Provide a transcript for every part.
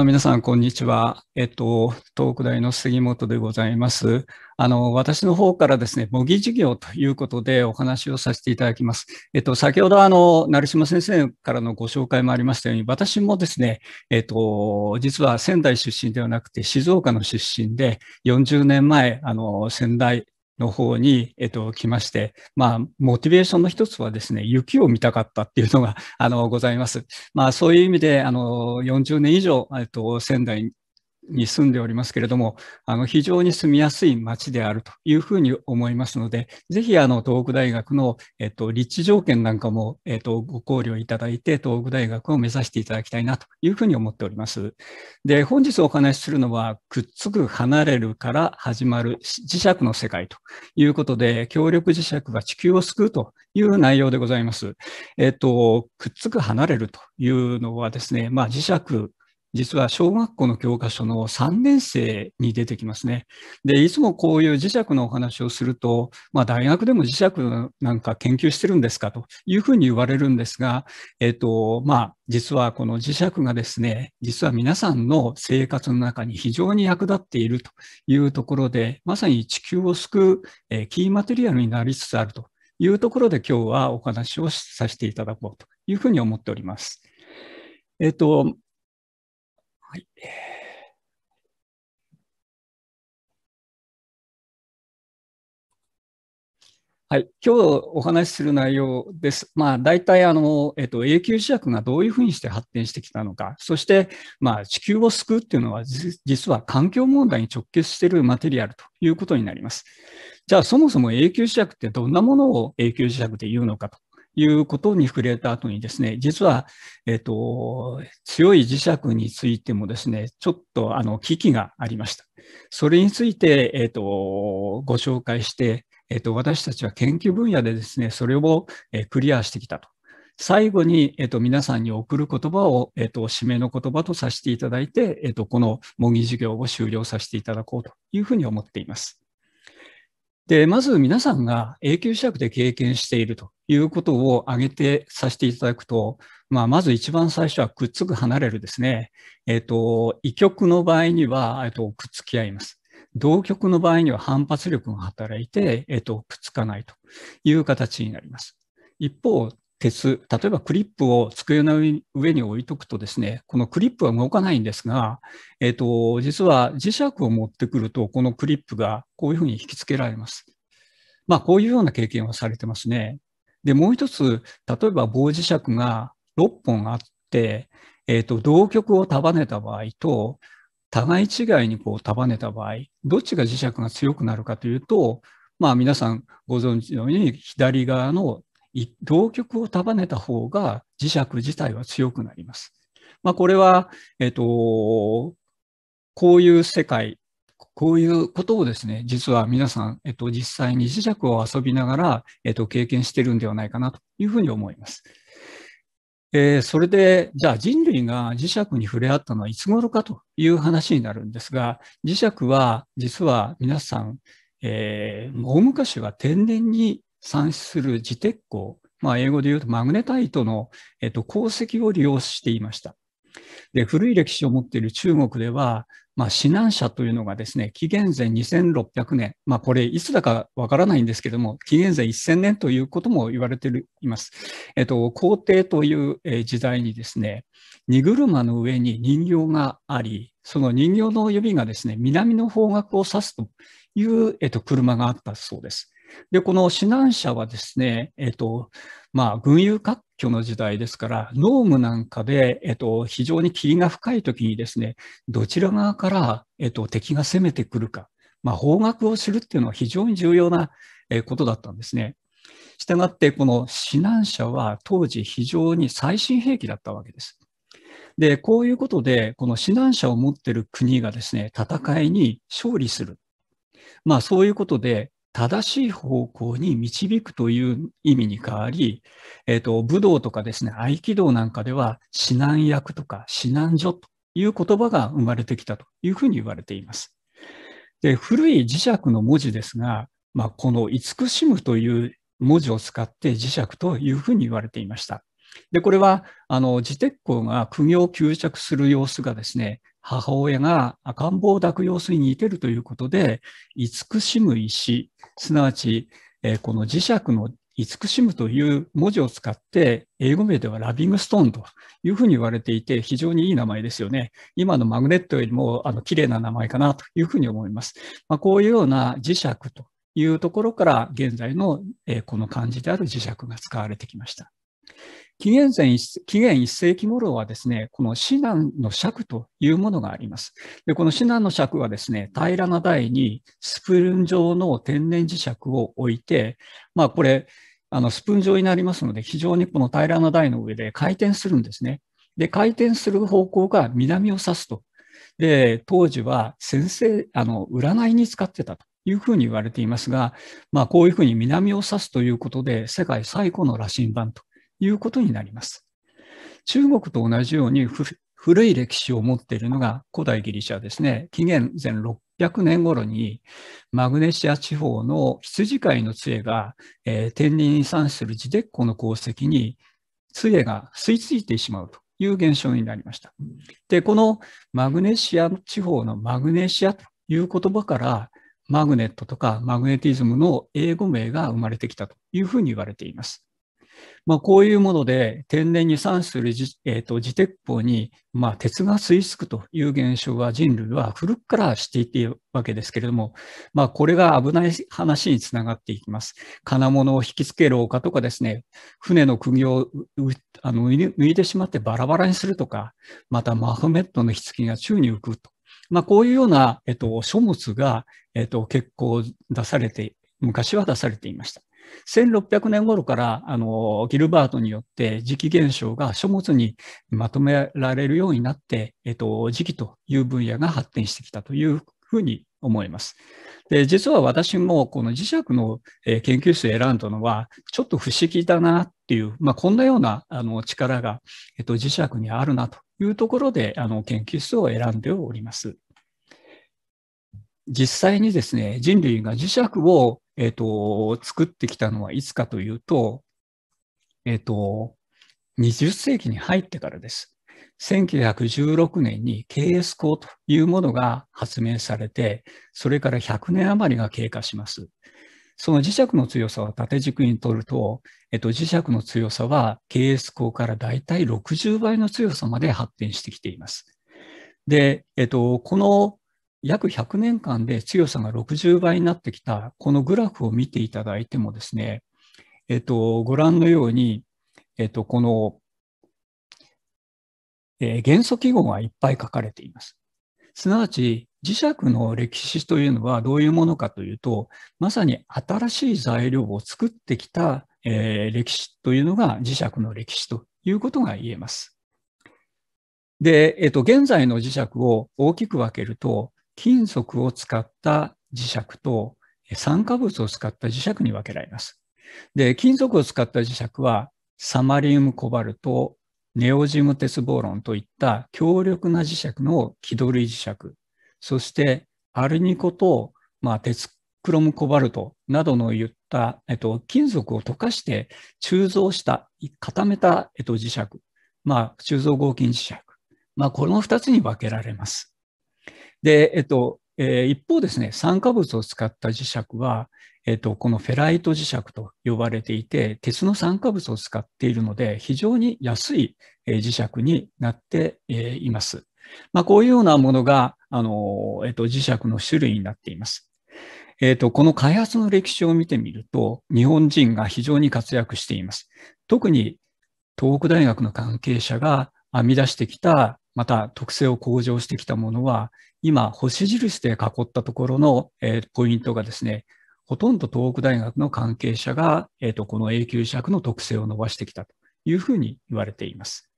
の、皆さん、こんにちは。えっと、東北大の杉本でございます。あの、私の方からですね、模擬授業ということでお話をさせていただきます。えっと、先ほど、あの、成島先生からのご紹介もありましたように、私もですね、えっと、実は仙台出身ではなくて、静岡の出身で、40年前、あの、仙台、の方に、えっと、来まして、まあ、モチベーションの一つはですね、雪を見たかったっていうのが、あの、ございます。まあ、そういう意味で、あの、40年以上、えっと、仙台に住んでおりますけれども、あの非常に住みやすい町であるというふうに思いますので、ぜひあの東北大学の、えっと、立地条件なんかも、えっと、ご考慮いただいて、東北大学を目指していただきたいなというふうに思っております。で、本日お話しするのは、くっつく離れるから始まる磁石の世界ということで、協力磁石が地球を救うという内容でございます。えっと、くっつく離れるというのはですね、まあ、磁石実は小学校の教科書の3年生に出てきますね。で、いつもこういう磁石のお話をすると、まあ大学でも磁石なんか研究してるんですかというふうに言われるんですが、えっ、と、まあ実はこの磁石がですね、実は皆さんの生活の中に非常に役立っているというところで、まさに地球を救う、キーマテリアルになりつつあるというところで今日はお話をさせていただこうというふうに思っております。えっ、と、はい。はい、今日お話しする内容です。まあ、大体あの、えっと、永久磁石がどういうふうにして発展してきたのか、そして、まあ、地球を救うっていうのは、実は環境問題に直結しているマテリアルということになります。じゃあ、そもそも永久磁石ってどんなものを永久磁石で言うのかということに触れた後にですね、実は、えっ、ー、と、強い磁石についてもですね、ちょっとあの危機がありました。それについて、えっ、ー、と、ご紹介して、えっと、私たちは研究分野でですね、それをえクリアしてきたと。最後に、えっと、皆さんに送る言葉を、えっと、締めの言葉とさせていただいて、えっと、この模擬授業を終了させていただこうというふうに思っています。で、まず皆さんが永久試薬で経験しているということを挙げてさせていただくと、まあ、まず一番最初はくっつく離れるですね。えっ、ー、と、異極の場合には、えっ、ー、と、くっつき合います。同極の場合には反発力が働いて、えっ、ー、と、くっつかないという形になります。一方、鉄、例えばクリップを机の上に置いとくとですね、このクリップは動かないんですが、えっ、ー、と、実は磁石を持ってくると、このクリップがこういうふうに引き付けられます。まあ、こういうような経験はされてますね。で、もう一つ、例えば棒磁石が6本あって、えっ、ー、と、同極を束ねた場合と、互い違いにこう束ねた場合、どっちが磁石が強くなるかというと、まあ皆さんご存知のように左側の同極を束ねた方が磁石自体は強くなります。まあ、これは、えっと、こういう世界、こういうことをですね、実は皆さん、えっと、実際に磁石を遊びながら、えっと、経験してるんではないかなというふうに思います。えー、それで、じゃあ人類が磁石に触れ合ったのはいつ頃かという話になるんですが、磁石は実は皆さん、えー、大昔は天然に産出する磁鉄鋼、まあ、英語で言うとマグネタイトの、えっと、鉱石を利用していました。で古い歴史を持っている中国では、まあ、指南者というのがですね、紀元前2600年、まあ、これいつだかわからないんですけども、紀元前1000年ということも言われています。えっと、皇帝という時代にですね、荷車の上に人形があり、その人形の指がですね、南の方角を指すという、えっと、車があったそうです。で、この指南者はですね、えっ、と、まあ、群雄割拠の時代ですから、農務なんかで、えっ、と、非常に霧が深い時にですね、どちら側から、えっ、と、敵が攻めてくるか、まあ、方角を知るっていうのは非常に重要なことだったんですね。したがって、この指南者は当時非常に最新兵器だったわけです。で、こういうことで、この指南者を持っている国がですね、戦いに勝利する。まあそういうことで、正しい方向に導くという意味に変わり、えっ、ー、と、武道とかですね、合気道なんかでは、指南役とか指南所という言葉が生まれてきたというふうに言われています。で、古い磁石の文字ですが、まあ、この慈しむという文字を使って磁石というふうに言われていました。で、これは、あの、自鉄工が苦行を吸着する様子がですね、母親が赤ん坊を抱く様子に似てるということで、慈しむ石、すなわち、えー、この磁石の慈しむという文字を使って、英語名ではラビングストーンというふうに言われていて、非常にいい名前ですよね。今のマグネットよりもあの綺麗な名前かなというふうに思います。まあ、こういうような磁石というところから、現在の、えー、この漢字である磁石が使われてきました。紀元前、紀元1世紀頃はですね、この指南の尺というものがあります。で、この指南の尺はですね、平らな台にスプーン状の天然磁石を置いて、まあこれ、あのスプーン状になりますので、非常にこの平らな台の上で回転するんですね。で、回転する方向が南を指すと。で、当時は先生、あの、占いに使ってたと。いうふうに言われていますが、まあ、こういうふうに南を指すということで、世界最古の羅針盤ということになります。中国と同じように古い歴史を持っているのが古代ギリシャですね。紀元前600年頃にマグネシア地方の羊飼いの杖が、えー、天然に産するジデッコの鉱石に杖が吸い付いてしまうという現象になりました。で、このマグネシア地方のマグネシアという言葉からマグネットとかマグネティズムの英語名が生まれてきたというふうに言われています。まあ、こういうもので天然に産する自,、えーと、自鉄砲に、まあ、鉄が吸い付くという現象は人類は古くからしていているわけですけれども、まあ、これが危ない話につながっていきます。金物を引きつける丘とかですね、船の釘をあの抜いてしまってバラバラにするとか、またマフメットの棺が宙に浮くと。まあ、こういうような、えっと、書物が、えっと、結構出されて、昔は出されていました。1600年頃から、あの、ギルバートによって磁気現象が書物にまとめられるようになって、えっと、磁気という分野が発展してきたというふうに思います。で、実は私もこの磁石の研究室を選んだのは、ちょっと不思議だなっていう、まあ、こんなようなあの力が、えっと、磁石にあるなというところで、あの、研究室を選んでおります。実際にですね、人類が磁石をえっ、ー、と、作ってきたのはいつかというと、えっ、ー、と、20世紀に入ってからです。1916年に KS 法というものが発明されて、それから100年余りが経過します。その磁石の強さを縦軸にとると、えっと、磁石の強さは KS 法からだいたい60倍の強さまで発展してきています。で、えっと、この約100年間で強さが60倍になってきた、このグラフを見ていただいてもですね、えっと、ご覧のように、えっと、この、えー、元素記号がいっぱい書かれています。すなわち、磁石の歴史というのはどういうものかというと、まさに新しい材料を作ってきた、えー、歴史というのが磁石の歴史ということが言えます。で、えっと、現在の磁石を大きく分けると、金属を使った磁石と酸化物を使った磁石に分けられます。で、金属を使った磁石はサマリウムコバルト、ネオジム鉄ボロンといった強力な磁石の気取り磁石、そしてアルニコと、まあ、鉄クロムコバルトなどの言った、えっと、金属を溶かして鋳造した、固めた、えっと、磁石、まあ、鋳造合金磁石、まあ、この2つに分けられます。で、えっと、えー、一方ですね、酸化物を使った磁石は、えっと、このフェライト磁石と呼ばれていて、鉄の酸化物を使っているので、非常に安い磁石になっています。まあ、こういうようなものが、あの、えっと、磁石の種類になっています。えっ、と、この開発の歴史を見てみると、日本人が非常に活躍しています。特に東北大学の関係者が編み出してきた、また特性を向上してきたものは、今、星印で囲ったところの、えー、ポイントがですね、ほとんど東北大学の関係者が、えーと、この永久尺の特性を伸ばしてきたというふうに言われています。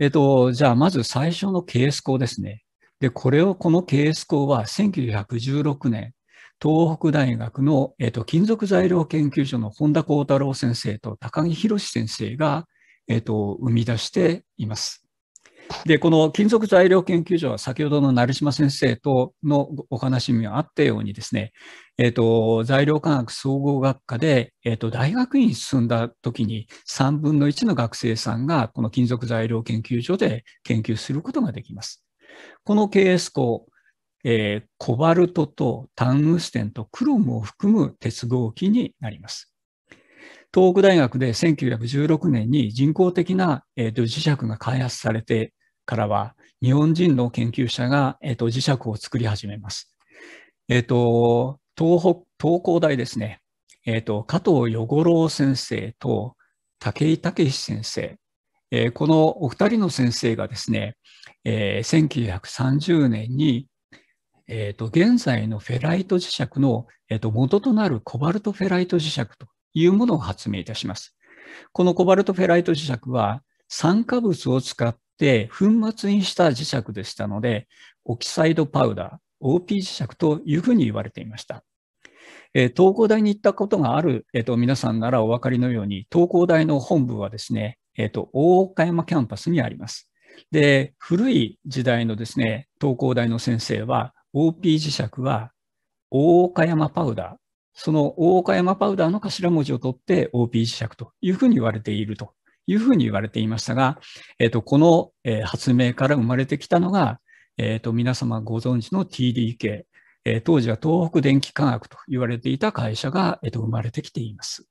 えっ、ー、と、じゃあ、まず最初のケース校ですね。で、これを、このケース校は1916年、東北大学の、えっ、ー、と、金属材料研究所の本田幸太郎先生と高木士先生が、えっ、ー、と、生み出しています。で、この金属材料研究所は先ほどの成島先生とのお話にあったようにですね、えっ、ー、と、材料科学総合学科で、えっ、ー、と、大学院進んだ時に3分の1の学生さんがこの金属材料研究所で研究することができます。この KS 校、えー、コバルトとタングステンとクロムを含む鉄合金になります。東北大学で1916年に人工的な、えー、磁石が開発されてからは、日本人の研究者が、えー、と、磁石を作り始めます。えー、と、東北、東工大ですね。えー、と、加藤与五郎先生と武井武先生。えー、このお二人の先生がですね、えー、1930年に、えと、現在のフェライト磁石の、えと、元となるコバルトフェライト磁石というものを発明いたします。このコバルトフェライト磁石は、酸化物を使っで、粉末にした磁石でしたので、オキサイドパウダー、OP 磁石というふうに言われていました。えー、東工大に行ったことがある、えーと、皆さんならお分かりのように、東工大の本部はですね、えーと大岡山キャンパスにあります。で、古い時代のですね、東工大の先生は、OP 磁石は大岡山パウダー、その大岡山パウダーの頭文字を取って OP 磁石というふうに言われているというふうに言われていましたが、えっ、と、この、え発明から生まれてきたのが、えっ、と、皆様ご存知の TDK、え当時は東北電気化学と言われていた会社が、えっ、と、生まれてきています。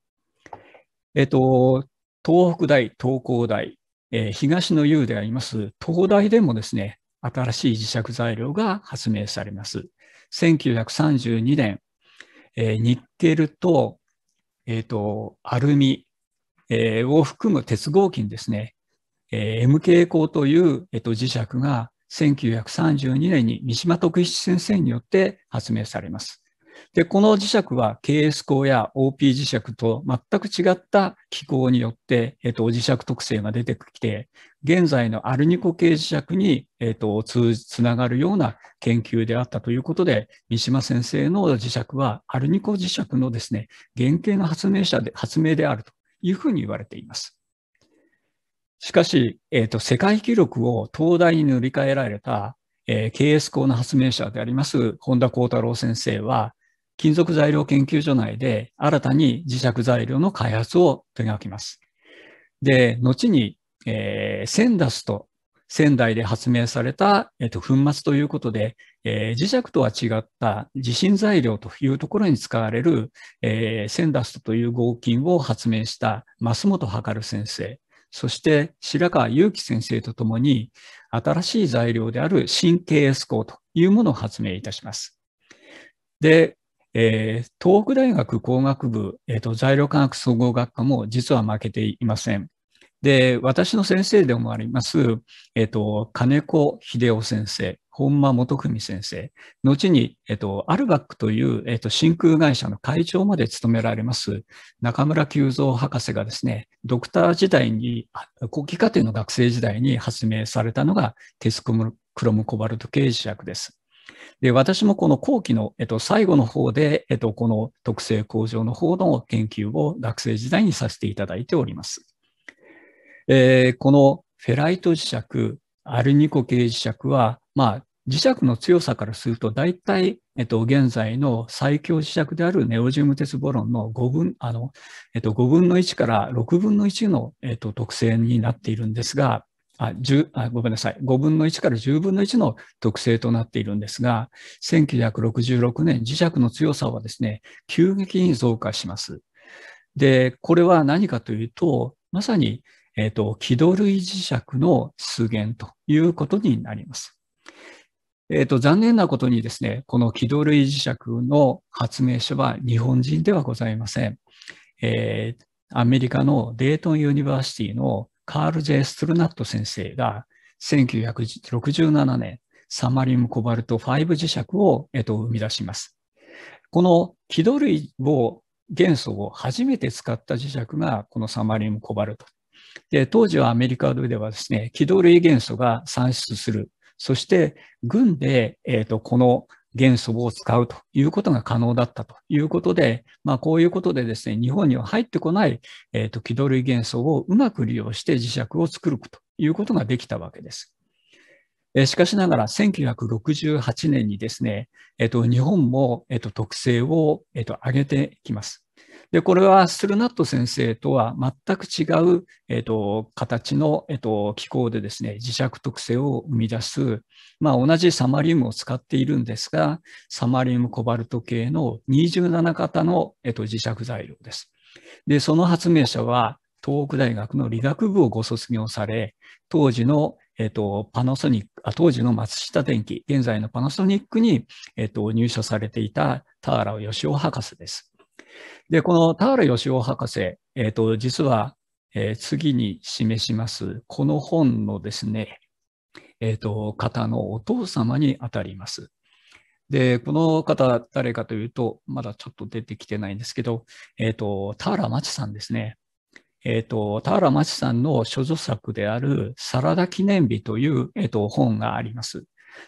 えっ、と、東北大、東工大、え東の U であります東大でもですね、新しい磁石材料が発明されます。1932年、えニッケルと、えっ、と、アルミ、えー、を含む鉄合金ですね、えー、MK 鋼という、えー、と磁石が1932年に三島徳一先生によって発明されます。で、この磁石は KS 鋼や OP 磁石と全く違った機構によって、えと、磁石特性が出てきて、現在のアルニコ系磁石に、えと、つながるような研究であったということで、三島先生の磁石はアルニコ磁石のですね、原型の発明者で、発明であるというふうに言われています。しかし、えーと、と世界記録を東大に塗り替えられた、えー、KS 校の発明者であります本田幸太郎先生は、金属材料研究所内で新たに磁石材料の開発を手がけます。で、後に、えー、センダスと仙台で発明された、えっと、粉末ということで、えー、磁石とは違った地震材料というところに使われる、えー、センダストという合金を発明した増本測先生、そして白川祐樹先生とともに、新しい材料である新 KS 鋼というものを発明いたします。で、えー、東北大学工学部、えーと材料科学総合学科も実は負けていません。で、私の先生でもあります、えっ、と、金子秀夫先生、本間元文先生、後に、えっ、と、アルバックという、えっ、と、真空会社の会長まで務められます、中村久蔵博士がですね、ドクター時代に、後期課程の学生時代に発明されたのが、テスクロムコバルト系磁石です。で、私もこの後期の、えっと、最後の方で、えっと、この特性向上の方の研究を学生時代にさせていただいております。えー、このフェライト磁石、アルニコ系磁石は、まあ、磁石の強さからすると、大体、えっと、現在の最強磁石であるネオジウム鉄ボロンの5分、あの、えっと、5分の1から6分の1の、えっと、特性になっているんですが、あ10あごめんなさい。5分の1から10分の1の特性となっているんですが、1966年、磁石の強さはですね、急激に増加します。で、これは何かというと、まさにえっ、ー、と、気道類磁石の出現ということになります。えっ、ー、と、残念なことにですね、この気道類磁石の発明者は日本人ではございません。えー、アメリカのデイトンユニバーシティのカール・ジェイ・ストルナット先生が1967年、サマリウムコバルト5磁石を、えと、生み出します。この気道類を元素を初めて使った磁石がこのサマリウムコバルトで、当時はアメリカではですね、気動類元素が産出する。そして、軍で、えっ、ー、と、この元素を使うということが可能だったということで、まあ、こういうことでですね、日本には入ってこない、えっ、ー、と、気動類元素をうまく利用して磁石を作るということができたわけです。しかしながら1968年にですね、えっと、日本も、えっと、特性を、えっと、上げてきます。で、これはスルナット先生とは全く違う、えっ、ー、と、形の、えっ、ー、と、機構でですね、磁石特性を生み出す、まあ、同じサマリウムを使っているんですが、サマリウムコバルト系の27型の、えっ、ー、と、磁石材料です。で、その発明者は、東北大学の理学部をご卒業され、当時のえっ、ー、と、パナソニック、あ当時の松下電機、現在のパナソニックに、えっ、ー、と、入所されていた田原義雄博士です。で、この田原義雄博士、えっ、ー、と、実は、えー、次に示します、この本のですね、えっ、ー、と、方のお父様にあたります。で、この方、誰かというと、まだちょっと出てきてないんですけど、えっ、と、田原町さんですね。えっ、と、田原町さんの諸女作である、サラダ記念日という、えっ、と、本があります。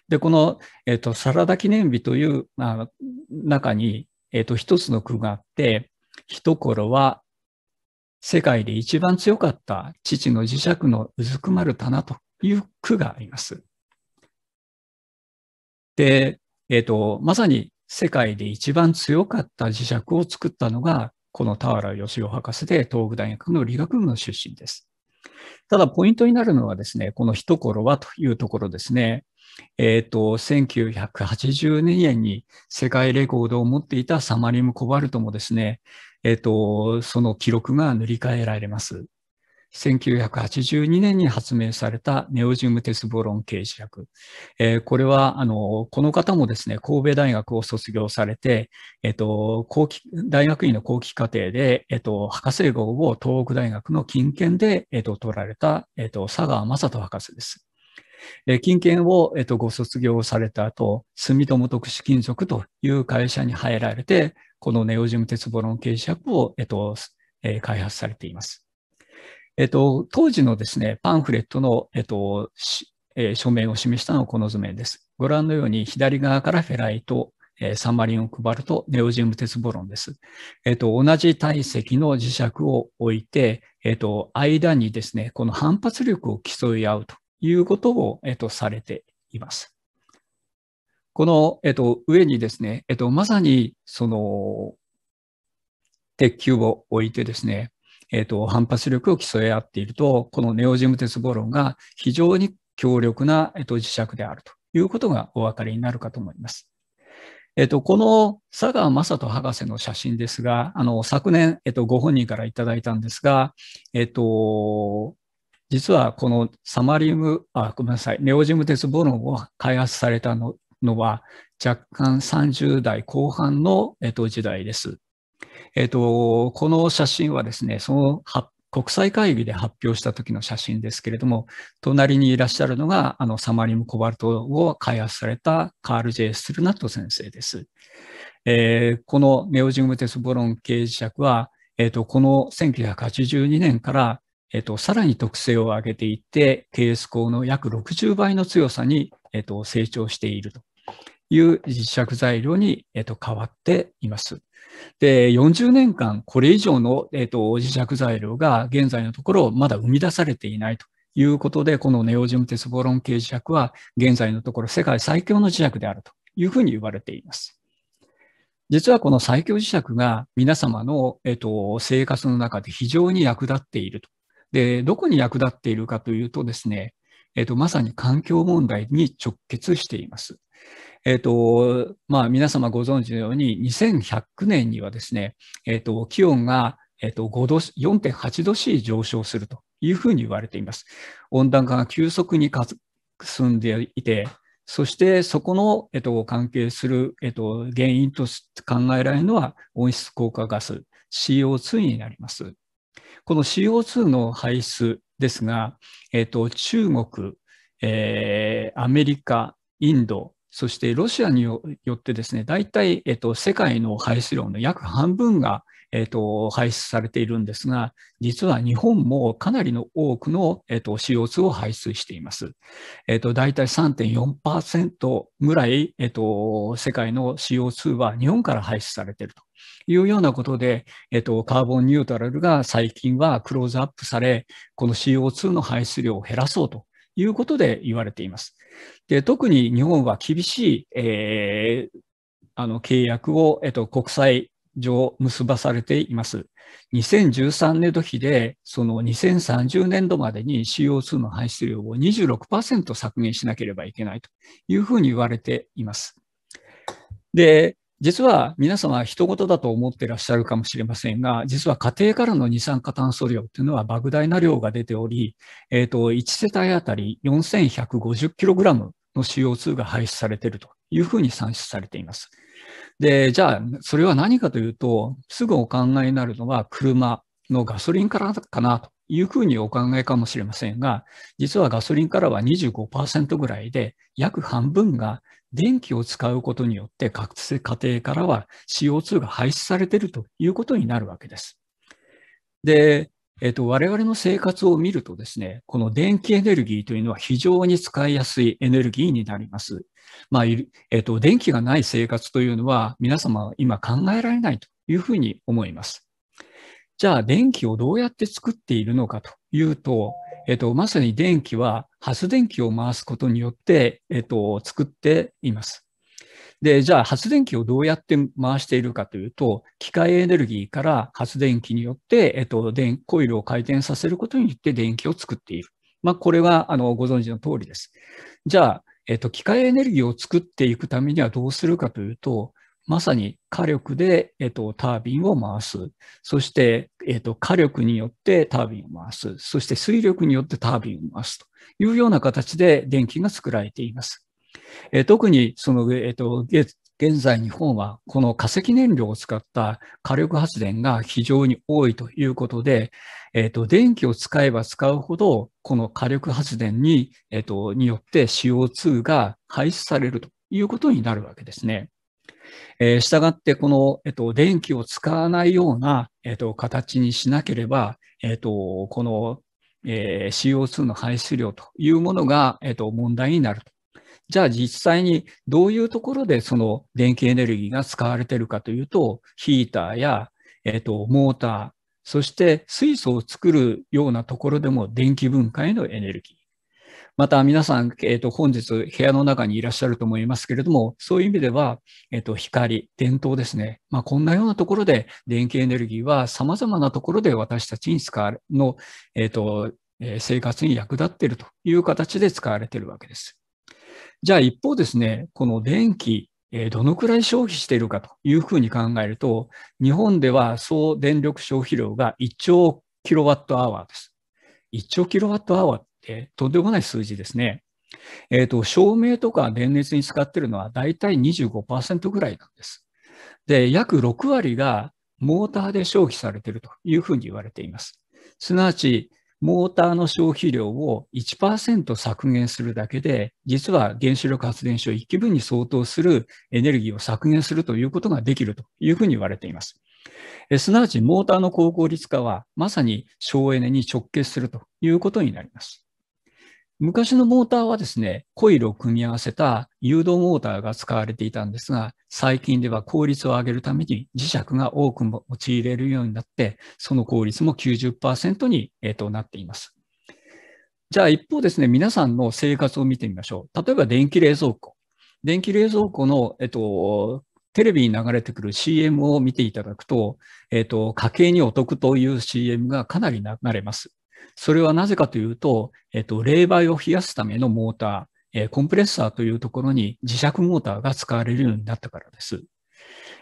で、この、えっ、と、サラダ記念日という、まあ、中に、えっ、ー、と、一つの句があって、一頃は世界で一番強かった父の磁石のうずくまる棚という句があります。で、えっ、ー、と、まさに世界で一番強かった磁石を作ったのが、この田原義雄博士で、東北大学の理学部の出身です。ただ、ポイントになるのはですね、この一頃はというところですね。えっ、ー、と、1982年に世界レコードを持っていたサマリム・コバルトもですね、えっ、ー、と、その記録が塗り替えられます。1982年に発明されたネオジム鉄ボロン形磁薬。えー、これは、あの、この方もですね、神戸大学を卒業されて、えっ、ー、と、後期、大学院の後期課程で、えっ、ー、と、博士号を東北大学の近県で、えっ、と、取られた、えっ、と、佐川正人博士です。え金券を、えっと、ご卒業された後、住友特殊金属という会社に入られて、このネオジム鉄ボロン形式を、えっとえ開発されています。えっと、当時のですね、パンフレットの、えっと、えー、署名を示したのはこの図面です。ご覧のように左側からフェライト、えー、サマリンを配るとネオジウム鉄ボロンです。えっ、と、同じ体積の磁石を置いて、えっ、と、間にですね、この反発力を競い合うということを、えっ、と、されています。この、えっ、と、上にですね、えっ、と、まさに、その、鉄球を置いてですね、えっ、ー、と、反発力を競い合っていると、このネオジム鉄ボロンが非常に強力な、えっ、ー、と、磁石であるということがお分かりになるかと思います。えっ、ー、と、この佐川正人博士の写真ですが、あの、昨年、えっと、ご本人からいただいたんですが、えっと、実はこのサマリウム、あ、ごめんなさい、ネオジム鉄ボロンを開発されたののは、若干30代後半の、えっと、時代です。えっ、と、この写真はですね、その国際会議で発表した時の写真ですけれども、隣にいらっしゃるのが、あの、サマリムコバルトを開発されたカール・ジェイスルナット先生です。えー、このネオジウムテスボロン形磁石は、えっ、と、この1982年から、えっ、と、さらに特性を上げていって、ース光の約60倍の強さに、えっ、と、成長していると。いう実着材料に、えっと、変わっています。で、40年間これ以上の、えっと、磁石材料が現在のところまだ生み出されていないということで、このネオジム鉄ボロン系磁石は現在のところ世界最強の磁石であるというふうに言われています。実はこの最強磁石が皆様の、えっと、生活の中で非常に役立っていると。で、どこに役立っているかというとですね、えっと、まさに環境問題に直結しています。えっ、ー、と、まあ、皆様ご存知のように、2100年にはですね、えっ、ー、と、気温が、えっ、ー、と、5度、4.8度 C 上昇するというふうに言われています。温暖化が急速に進んでいて、そしてそこの、えっと、関係する、えっと、原因と考えられるのは温室効果ガス CO2 になります。この CO2 の排出ですが、えっと、中国、えー、アメリカ、インド、そしてロシアによってですね、大体、えっと、世界の排出量の約半分が、えっと、排出されているんですが、実は日本もかなりの多くの、えっと、CO2 を排出しています。えっと、大体3.4%ぐらい、えっと、世界の CO2 は日本から排出されていると。いうようなことで、えっと、カーボンニュートラルが最近はクローズアップされ、この CO2 の排出量を減らそうということで言われています。で特に日本は厳しい、えー、あの契約を、えっと、国際上結ばされています。2013年度比で、その2030年度までに CO2 の排出量を26%削減しなければいけないというふうに言われています。で、実は皆様人事だと思ってらっしゃるかもしれませんが、実は家庭からの二酸化炭素量というのは莫大な量が出ており、えっ、ー、と、1世帯あたり 4150kg の CO2 が排出されているというふうに算出されています。で、じゃあ、それは何かというと、すぐお考えになるのは車のガソリンからかなというふうにお考えかもしれませんが、実はガソリンからは25%ぐらいで、約半分が電気を使うことによって各家庭からは CO2 が排出されているということになるわけです。で、えっと、我々の生活を見るとですね、この電気エネルギーというのは非常に使いやすいエネルギーになります。まあ、えっと、電気がない生活というのは皆様は今考えられないというふうに思います。じゃあ、電気をどうやって作っているのかというと、えっと、まさに電気は発電機を回すことによって、えっと、作っています。で、じゃあ発電機をどうやって回しているかというと、機械エネルギーから発電機によって、えっと、電コイルを回転させることによって電気を作っている。まあ、これは、あの、ご存知の通りです。じゃあ、えっと、機械エネルギーを作っていくためにはどうするかというと、まさに火力で、えっと、タービンを回す。そして、えっと、火力によってタービンを回す。そして水力によってタービンを回すというような形で電気が作られています。え特にその、えっと、現在日本はこの化石燃料を使った火力発電が非常に多いということで、えっと、電気を使えば使うほど、この火力発電に,、えっと、によって CO2 が排出されるということになるわけですね。えー、したがって、この、えっと、電気を使わないような、えっと、形にしなければ、えっと、この、えー、CO2 の排出量というものが、えっと、問題になると。じゃあ実際にどういうところでその電気エネルギーが使われているかというと、ヒーターや、えっと、モーター、そして水素を作るようなところでも電気分解のエネルギー。また皆さん、えー、と本日部屋の中にいらっしゃると思いますけれども、そういう意味では、えー、と光、電灯ですね、まあ、こんなようなところで電気エネルギーは様々なところで私たちに使われの、えーとえ生活に役立っているという形で使われているわけです。じゃあ一方ですね、この電気、えどのくらい消費しているかというふうに考えると、日本では総電力消費量が1兆キロワットアワーです。1兆キロワットアワーえー、とんでもない数字ですね。えっ、ー、と、照明とか電熱に使ってるのは大体25%ぐらいなんです。で、約6割がモーターで消費されているというふうに言われています。すなわち、モーターの消費量を1%削減するだけで、実は原子力発電所1基分に相当するエネルギーを削減するということができるというふうに言われています。えすなわち、モーターの高効率化は、まさに省エネに直結するということになります。昔のモーターはですね、コイルを組み合わせた誘導モーターが使われていたんですが、最近では効率を上げるために磁石が多く用いれるようになって、その効率も90%に、えー、となっています。じゃあ一方ですね、皆さんの生活を見てみましょう。例えば電気冷蔵庫。電気冷蔵庫の、えっと、テレビに流れてくる CM を見ていただくと、えっと、家計にお得という CM がかなり流れます。それはなぜかというと、えっと、冷媒を冷やすためのモーター、えー、コンプレッサーというところに磁石モーターが使われるようになったからです。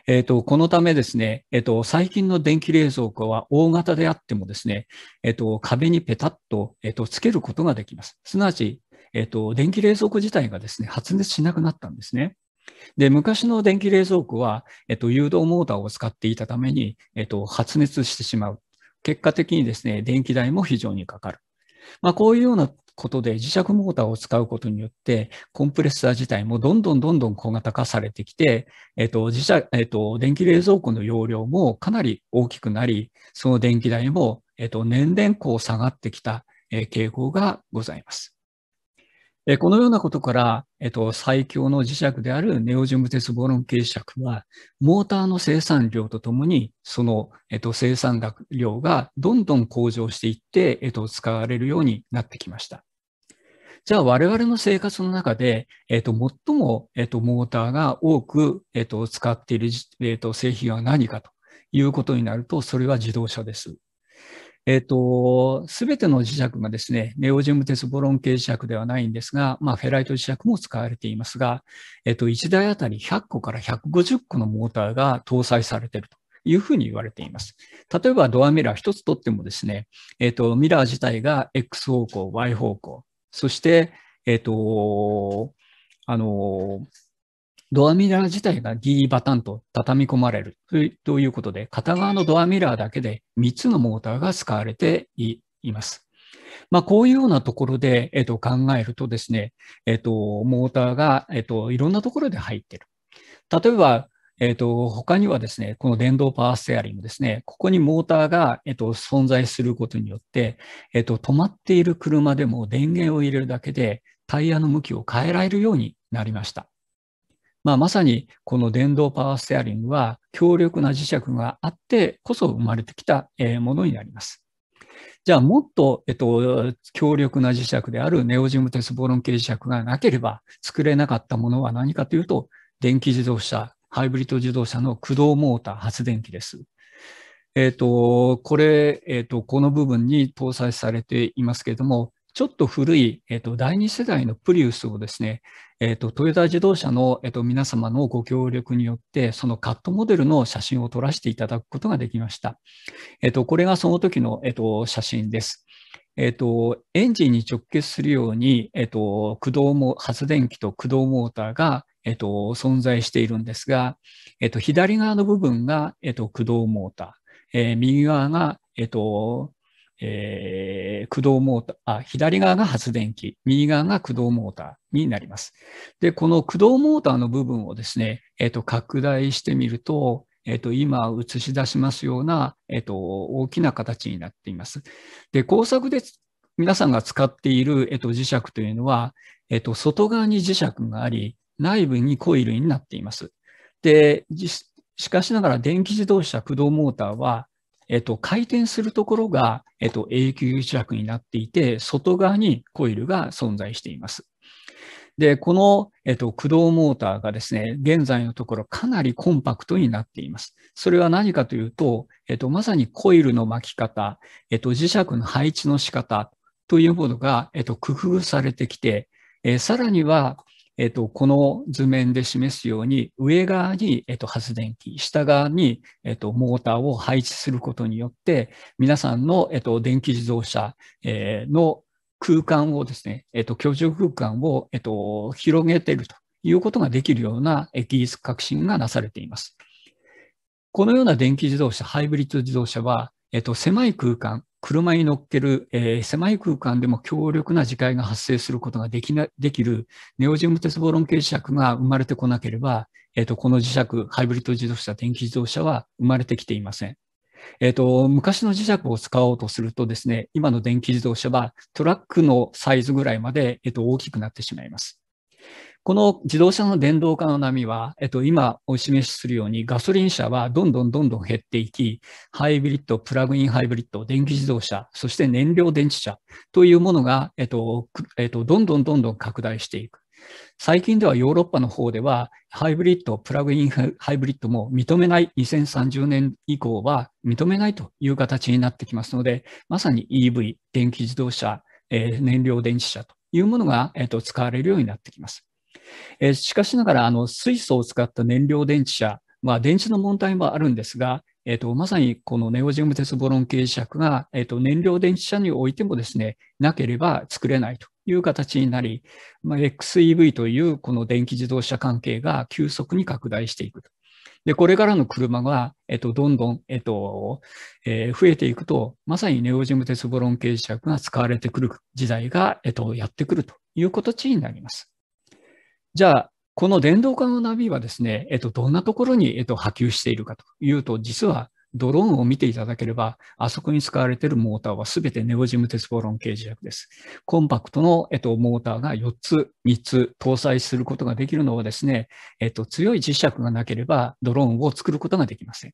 えっ、と、このためですね、えっ、と、最近の電気冷蔵庫は大型であってもですね、えっ、と、壁にペタッと、えっと、つけることができます。すなわち、えっと、電気冷蔵庫自体がですね、発熱しなくなったんですね。で、昔の電気冷蔵庫は、えっと、誘導モーターを使っていたために、えっと、発熱してしまう。結果的にですね、電気代も非常にかかる。まあ、こういうようなことで磁石モーターを使うことによって、コンプレッサー自体もどんどんどんどん小型化されてきて、えっと、自社、えっと、電気冷蔵庫の容量もかなり大きくなり、その電気代も、えっと、年々こう下がってきた傾向がございます。えこのようなことから、えっと、最強の磁石であるネオジム鉄ボロン形石は、モーターの生産量とともに、その、えっと、生産量がどんどん向上していって、えっと、使われるようになってきました。じゃあ我々の生活の中で、えっと、最も、えっと、モーターが多く、えっと、使っている、えっと、製品は何かということになると、それは自動車です。えっ、ー、と、すべての磁石がですね、ネオジム鉄ボロン系磁石ではないんですが、まあ、フェライト磁石も使われていますが、えっ、ー、と、1台あたり100個から150個のモーターが搭載されているというふうに言われています。例えばドアミラー一つ取ってもですね、えっ、ー、と、ミラー自体が X 方向、Y 方向、そして、えっ、と、あの、ドアミラー自体がギリバタンと畳み込まれるということで、片側のドアミラーだけで3つのモーターが使われています。まあ、こういうようなところで、えっと、考えるとですね、えっと、モーターが、えっと、いろんなところで入っている。例えば、えっと、他にはですね、この電動パワーステアリングですね、ここにモーターが、えっと、存在することによって、えっと、止まっている車でも電源を入れるだけで、タイヤの向きを変えられるようになりました。まあ、まさにこの電動パワーステアリングは強力な磁石があってこそ生まれてきたものになります。じゃあもっと、えっと、強力な磁石であるネオジム鉄ボロン系磁石がなければ作れなかったものは何かというと、電気自動車、ハイブリッド自動車の駆動モーター発電機です。えっと、これ、えっと、この部分に搭載されていますけれども、ちょっと古い、えっと、第2世代のプリウスをですね、えっと、トヨタ自動車の、えっと、皆様のご協力によって、そのカットモデルの写真を撮らせていただくことができました。えっと、これがその時の、えっと、写真です。えっと、エンジンに直結するように、えっと、駆動も、発電機と駆動モーターが、えっと、存在しているんですが、えっと、左側の部分が、えっと、駆動モーター、えー、右側が、えっと、えー、駆動モーターあ、左側が発電機、右側が駆動モーターになります。で、この駆動モーターの部分をですね、えっ、ー、と、拡大してみると、えっ、ー、と、今映し出しますような、えっ、ー、と、大きな形になっています。で、工作で皆さんが使っている、えっと、磁石というのは、えっと、外側に磁石があり、内部にコイルになっています。で、しかしながら電気自動車駆動モーターは、えっと、回転するところが、えっと、永久磁石になっていて、外側にコイルが存在しています。で、この、えっと、駆動モーターがですね、現在のところかなりコンパクトになっています。それは何かというと、えっと、まさにコイルの巻き方、えっと、磁石の配置の仕方というものが、えっと、工夫されてきて、えー、さらには、えっと、この図面で示すように、上側に、えっと、発電機、下側に、えっと、モーターを配置することによって、皆さんの、えっと、電気自動車、えの空間をですね、えっと、居住空間を、えっと、広げているということができるような技術革新がなされています。このような電気自動車、ハイブリッド自動車は、えっと、狭い空間、車に乗っける、えー、狭い空間でも強力な磁界が発生することができなできるネオジウム鉄ボロン形磁石が生まれてこなければ、えーと、この磁石、ハイブリッド自動車、電気自動車は生まれてきていません。えっ、ー、と、昔の磁石を使おうとするとですね、今の電気自動車はトラックのサイズぐらいまで、えっ、ー、と、大きくなってしまいます。この自動車の電動化の波は、えっと、今お示しするようにガソリン車はどんどんどんどん減っていき、ハイブリッド、プラグインハイブリッド、電気自動車、そして燃料電池車というものが、えっと、えっと、どんどんどんどん拡大していく。最近ではヨーロッパの方では、ハイブリッド、プラグインハイブリッドも認めない、2030年以降は認めないという形になってきますので、まさに EV、電気自動車、えー、燃料電池車というものが、えー、と使われるようになってきます。えー、しかしながら、あの、水素を使った燃料電池車、まあ、電池の問題もあるんですが、えー、と、まさにこのネオジウム鉄ボロン系磁石が、えー、と、燃料電池車においてもですね、なければ作れないという形になり、まあ、XEV というこの電気自動車関係が急速に拡大していくと。で、これからの車が、えと、どんどん、えと、えー、増えていくと、まさにネオジム鉄ボロン系磁石が使われてくる時代が、えと、やってくるという形になります。じゃあ、この電動化のナビはですね、えっと、どんなところに、えっと、波及しているかというと、実はドローンを見ていただければ、あそこに使われているモーターはすべてネオジム鉄ボロン形磁薬です。コンパクトの、えっと、モーターが4つ、3つ搭載することができるのはですね、えっと、強い磁石がなければドローンを作ることができません。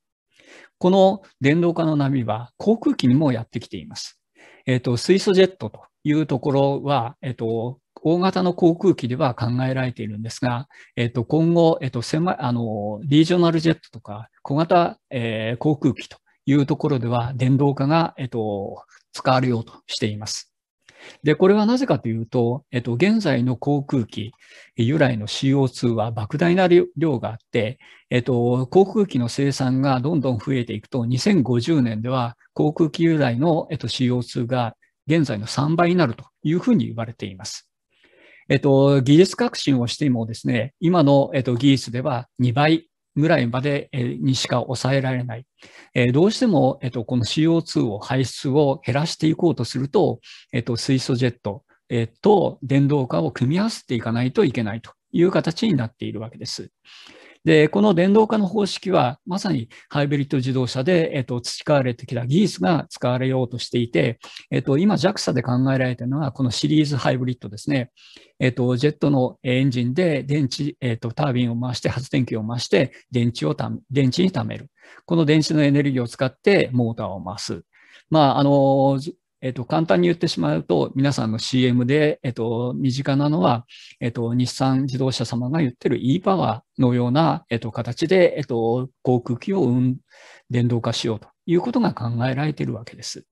この電動化の波は航空機にもやってきています。えっと、水素ジェットというところは、えっと、大型の航空機では考えられているんですが、えっと、今後、えっと狭いあの、リージョナルジェットとか小型、えー、航空機というところでは電動化が、えっと、使われようとしています。で、これはなぜかというと、えっと、現在の航空機由来の CO2 は莫大な量があって、えっと、航空機の生産がどんどん増えていくと、2050年では航空機由来の、えっと、CO2 が現在の3倍になるというふうに言われています。えっと、技術革新をしてもですね、今の、えっと、技術では2倍ぐらいまでにしか抑えられない。えどうしても、えっと、この CO2 を排出を減らしていこうとすると、えっと、水素ジェット、えっと、電動化を組み合わせていかないといけないという形になっているわけです。で、この電動化の方式は、まさにハイブリッド自動車で、えっと、培われてきた技術が使われようとしていて、えっと、今 JAXA で考えられているのは、このシリーズハイブリッドですね。えっと、ジェットのエンジンで電池、えっと、タービンを回して、発電機を回して、電池をた、電池に貯める。この電池のエネルギーを使ってモーターを回す。まあ、あの、えっと、簡単に言ってしまうと、皆さんの CM で、えっと、身近なのは、えっと、日産自動車様が言ってる e パワーのような、えっと、形で、えっと、航空機を運、電動化しようということが考えられているわけです。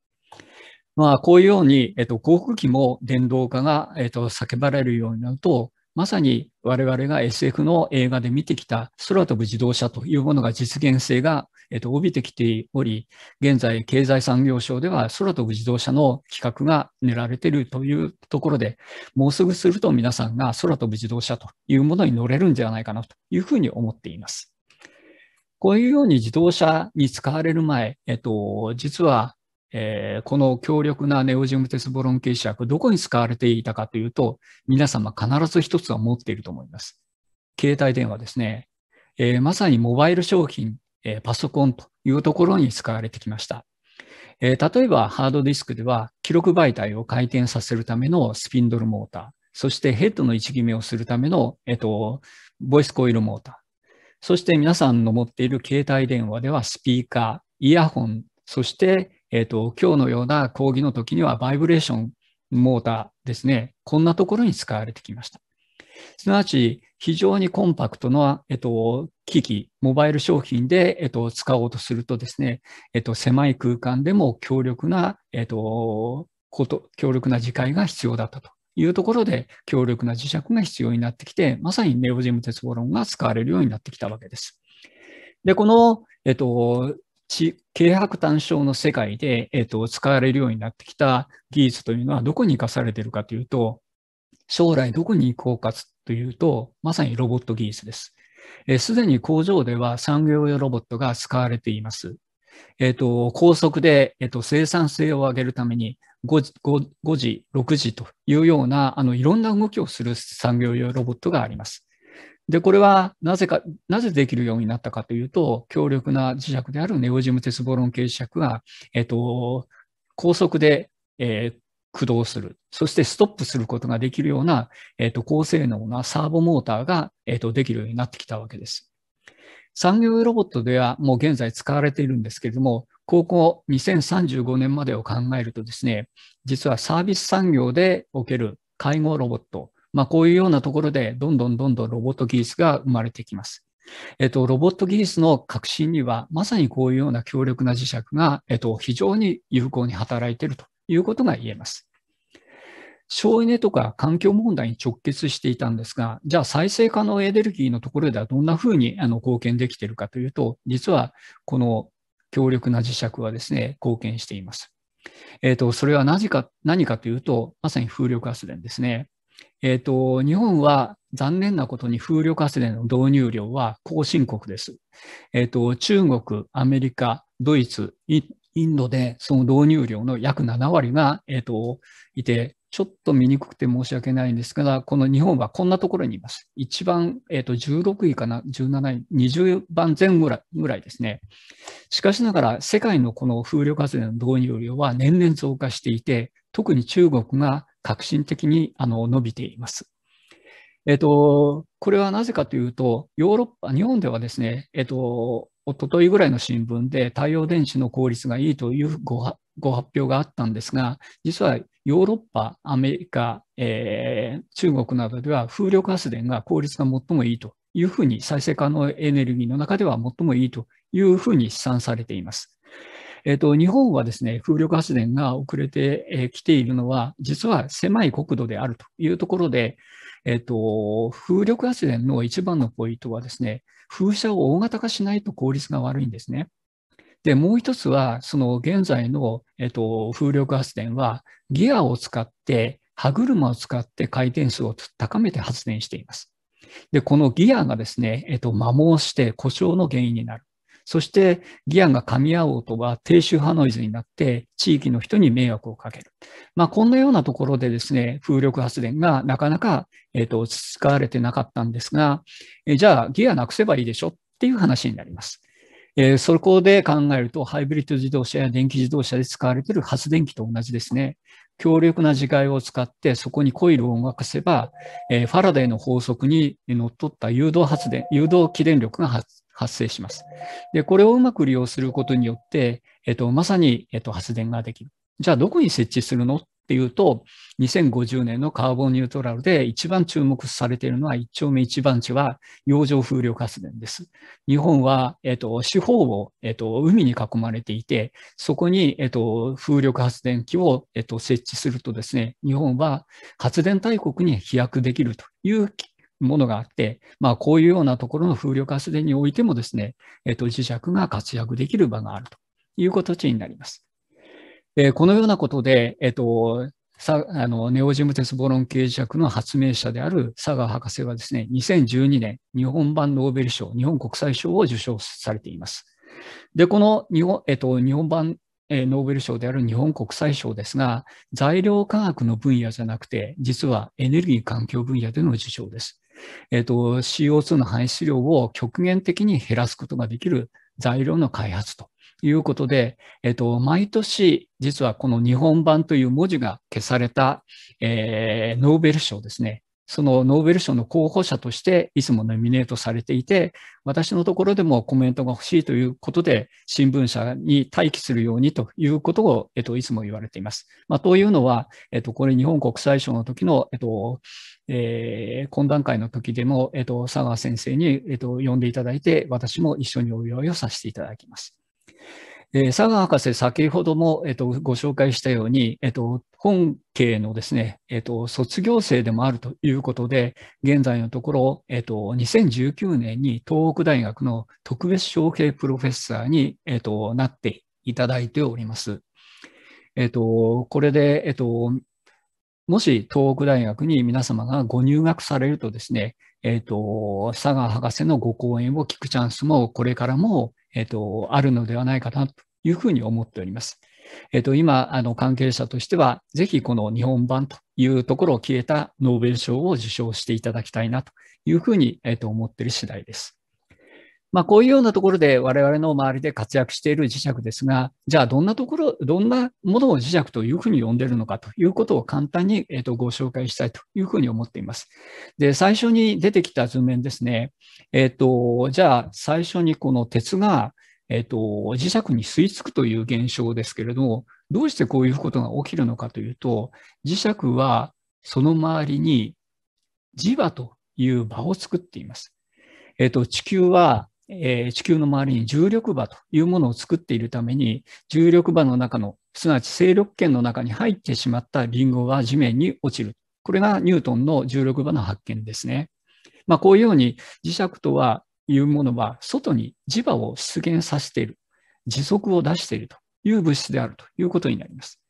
まあ、こういうように、えっと、航空機も電動化が、えっと、叫ばれるようになると、まさに我々が SF の映画で見てきた空飛ぶ自動車というものが実現性がえっと、帯びてきており、現在、経済産業省では空飛ぶ自動車の企画が練られているというところで、もうすぐすると皆さんが空飛ぶ自動車というものに乗れるんではないかなというふうに思っています。こういうように自動車に使われる前、えっと、実はえー、この強力なネオジムテスボロン形式薬、どこに使われていたかというと、皆様必ず一つは持っていると思います。携帯電話ですね。えー、まさにモバイル商品えー、パソコンというところに使われてきました。えー、例えばハードディスクでは記録媒体を回転させるためのスピンドルモーター、そしてヘッドの位置決めをするための、えっ、と、ボイスコイルモーター、そして皆さんの持っている携帯電話ではスピーカー、イヤホン、そして、えっ、と、今日のような講義の時にはバイブレーションモーターですね、こんなところに使われてきました。すなわち、非常にコンパクトな、えっと、機器、モバイル商品で、えっと、使おうとするとですね、えっと、狭い空間でも強力な、えっと、こと、強力な磁界が必要だったというところで、強力な磁石が必要になってきて、まさにネオジム鉄ロ論が使われるようになってきたわけです。で、この、えっと、軽薄単焦の世界で、えっと、使われるようになってきた技術というのはどこに生かされているかというと、将来どこに行こうかというと、まさにロボット技術です。す、で、に工場では産業用ロボットが使われています。えっ、と、高速で、えっ、と、生産性を上げるために5時 ,5 時、6時というような、あの、いろんな動きをする産業用ロボットがあります。で、これはなぜか、なぜできるようになったかというと、強力な磁石であるネオジム鉄ボロン系磁石が、えっ、と、高速で、えー、駆動する。そしてストップすることができるような、えっ、と、高性能なサーボモーターが、えっ、と、できるようになってきたわけです。産業ロボットではもう現在使われているんですけれども、高校2035年までを考えるとですね、実はサービス産業でおける介護ロボット、まあ、こういうようなところでどんどんどんどんロボット技術が生まれてきます。えっと、ロボット技術の革新には、まさにこういうような強力な磁石が、えっと、非常に有効に働いているということが言えます。省エネとか環境問題に直結していたんですが、じゃあ再生可能エネルギーのところではどんなふうにあの貢献できているかというと、実はこの強力な磁石はですね、貢献しています。えっ、ー、と、それは何か、何かというと、まさに風力発電ですね。えっ、ー、と、日本は残念なことに風力発電の導入量は後進国です。えっ、ー、と、中国、アメリカ、ドイツ、インドでその導入量の約7割が、えーと、いて、ちょっと見にくくて申し訳ないんですが、この日本はこんなところにいます。一番、えーと、16位かな、17位、20番前ぐらいですね。しかしながら、世界のこの風力発電の導入量は年々増加していて、特に中国が革新的にあの伸びています。えっと、これはなぜかというと、ヨーロッパ、日本ではですね、えっと、おとといぐらいの新聞で太陽電池の効率がいいというご発表があったんですが、実はヨーロッパ、アメリカ、えー、中国などでは風力発電が効率が最もいいというふうに再生可能エネルギーの中では最もいいというふうに試算されています。えー、と、日本はですね、風力発電が遅れてきているのは、実は狭い国土であるというところで、えー、と、風力発電の一番のポイントはですね、風車を大型化しないと効率が悪いんですね。で、もう一つは、その現在の、えっと、風力発電は、ギアを使って、歯車を使って回転数を高めて発電しています。で、このギアがですね、えっと、摩耗して故障の原因になる。そして議案が噛み合う音は低周波ノイズになって地域の人に迷惑をかける。まあ、こんなようなところでですね、風力発電がなかなか、えーと、使われてなかったんですが、えじゃあギアなくせばいいでしょっていう話になります。えー、そこで考えると、ハイブリッド自動車や電気自動車で使われている発電機と同じですね。強力な磁界を使って、そこにコイルを動かせば、えー、ファラデーの法則にのっとった誘導発電、誘導起電力が発発生します。で、これをうまく利用することによって、えっと、まさに、えっと、発電ができる。じゃあ、どこに設置するのっていうと、2050年のカーボンニュートラルで一番注目されているのは、一丁目一番地は洋上風力発電です。日本は、えっと、四方を、えっと、海に囲まれていて、そこに、えっと、風力発電機を、えっと、設置するとですね、日本は発電大国に飛躍できるというものがあって、まあ、こういうようなところの風力発電においてもですね、えっと、磁石が活躍できる場があるという形になります。えこのようなことで、えっと、さあのネオジム鉄ボロン形磁石の発明者である佐川博士はですね、2012年、日本版ノーベル賞、日本国際賞を受賞されています。で、この日本,、えっと、日本版ノーベル賞である日本国際賞ですが、材料科学の分野じゃなくて、実はエネルギー環境分野での受賞です。えっ、と、CO2 の排出量を極限的に減らすことができる材料の開発ということで、えっ、と、毎年、実はこの日本版という文字が消された、えー、ノーベル賞ですね。そのノーベル賞の候補者としていつもノミネートされていて、私のところでもコメントが欲しいということで、新聞社に待機するようにということを、えっと、いつも言われています。まあ、というのは、えっと、これ日本国際賞の時の、えっと、えー、懇談会の時でも、えっ、ー、と、佐川先生に、えっ、ー、と、呼んでいただいて、私も一緒にお祝いをさせていただきます。え佐川博士、先ほども、えっと、ご紹介したように、えっと、本系のですね、えっと、卒業生でもあるということで、現在のところ、えっと、2019年に東北大学の特別招聘プロフェッサーに、えっと、なっていただいております。えっと、これで、えっと、もし東北大学に皆様がご入学されるとですね、えっ、ー、と、佐川博士のご講演を聞くチャンスもこれからも、えっ、ー、と、あるのではないかなというふうに思っております。えっ、ー、と、今、あの、関係者としては、ぜひこの日本版というところを消えたノーベル賞を受賞していただきたいなというふうに、えっと、思っている次第です。まあ、こういうようなところで我々の周りで活躍している磁石ですが、じゃあどんなところ、どんなものを磁石というふうに呼んでいるのかということを簡単に、えー、とご紹介したいというふうに思っています。で、最初に出てきた図面ですね。えっ、ー、と、じゃあ最初にこの鉄が、えっ、ー、と、磁石に吸い付くという現象ですけれども、どうしてこういうことが起きるのかというと、磁石はその周りに磁場という場を作っています。えっ、ー、と、地球はえー、地球の周りに重力場というものを作っているために、重力場の中の、すなわち勢力圏の中に入ってしまったリンゴが地面に落ちる。これがニュートンの重力場の発見ですね。まあ、こういうように磁石とはいうものは、外に磁場を出現させている、磁束を出しているという物質であるということになります。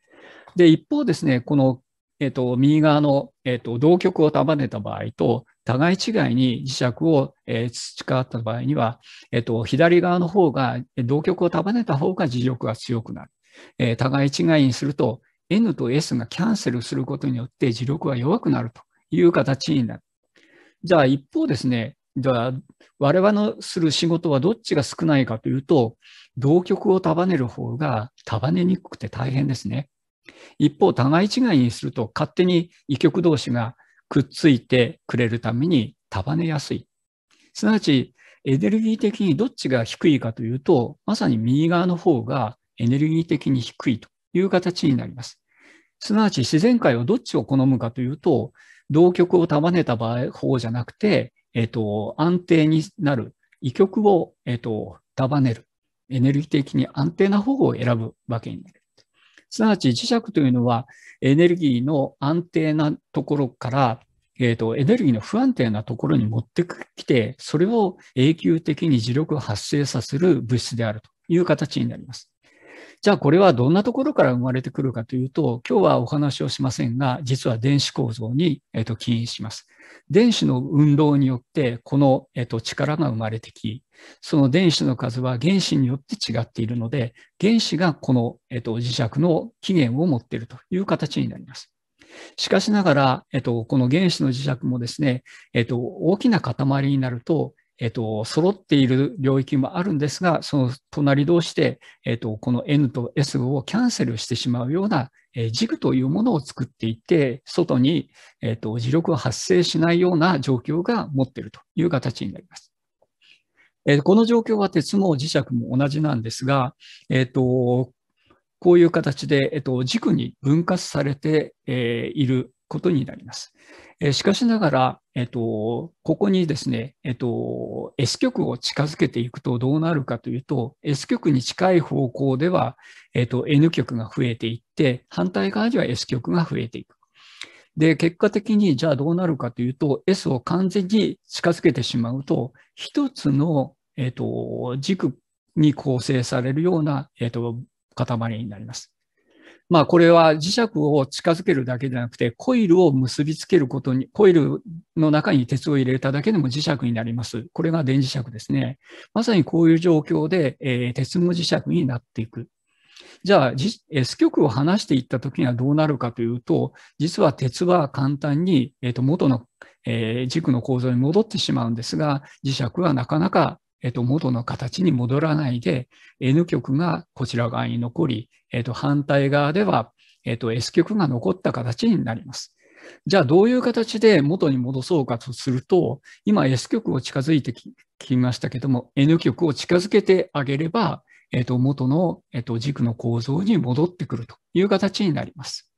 で、一方ですね、この、えっ、と、右側の、えっ、と、同極を束ねた場合と、互い違いに磁石を、え培った場合には、えっと、左側の方が、同極を束ねた方が磁力が強くなる。え互い違いにすると、N と S がキャンセルすることによって磁力が弱くなるという形になる。じゃあ一方ですね、じゃあ我々のする仕事はどっちが少ないかというと、同極を束ねる方が束ねにくくて大変ですね。一方、互い違いにすると勝手に異極同士がくっついてくれるために束ねやすい。すなわち、エネルギー的にどっちが低いかというと、まさに右側の方がエネルギー的に低いという形になります。すなわち自然界はどっちを好むかというと、同極を束ねた場合方じゃなくて、えっ、と、安定になる、異極を、えっ、と、束ねる、エネルギー的に安定な方を選ぶわけになる。すなわち磁石というのはエネルギーの安定なところから、えーと、エネルギーの不安定なところに持ってきて、それを永久的に磁力を発生させる物質であるという形になります。じゃあこれはどんなところから生まれてくるかというと、今日はお話をしませんが、実は電子構造に、えっと起因します。電子の運動によって、この、えっと力が生まれてき、その電子の数は原子によって違っているので、原子がこの、えっと磁石の起源を持っているという形になります。しかしながら、えっと、この原子の磁石もですね、えっと、大きな塊になると、えっと、揃っている領域もあるんですが、その隣同士で、えっと、この N と S をキャンセルしてしまうような、えー、軸というものを作っていて、外に、えっと、磁力を発生しないような状況が持っているという形になります。えー、この状況は鉄も磁石も同じなんですが、えっ、と、こういう形で、えっ、と、軸に分割されて、えいることになります。えしかしながら、えっと、ここにですね、えっと、S 極を近づけていくとどうなるかというと、S 極に近い方向では、えっと、N 極が増えていって、反対側には S 極が増えていく。で、結果的に、じゃあどうなるかというと、S を完全に近づけてしまうと、一つの、えっと、軸に構成されるような、えっと、塊になります。まあ、これは磁石を近づけるだけじゃなくて、コイルを結びつけることに、コイルの中に鉄を入れただけでも磁石になります。これが電磁石ですね。まさにこういう状況で、えー、鉄も磁石になっていく。じゃあ、S 極を離していったときにはどうなるかというと、実は鉄は簡単に、えー、と元の、えー、軸の構造に戻ってしまうんですが、磁石はなかなかえっと、元の形に戻らないで、N 極がこちら側に残り、えっと、反対側では、えっと、S 極が残った形になります。じゃあ、どういう形で元に戻そうかとすると、今 S 極を近づいてきましたけども、N 極を近づけてあげれば、えっと、元の、えっと、軸の構造に戻ってくるという形になります。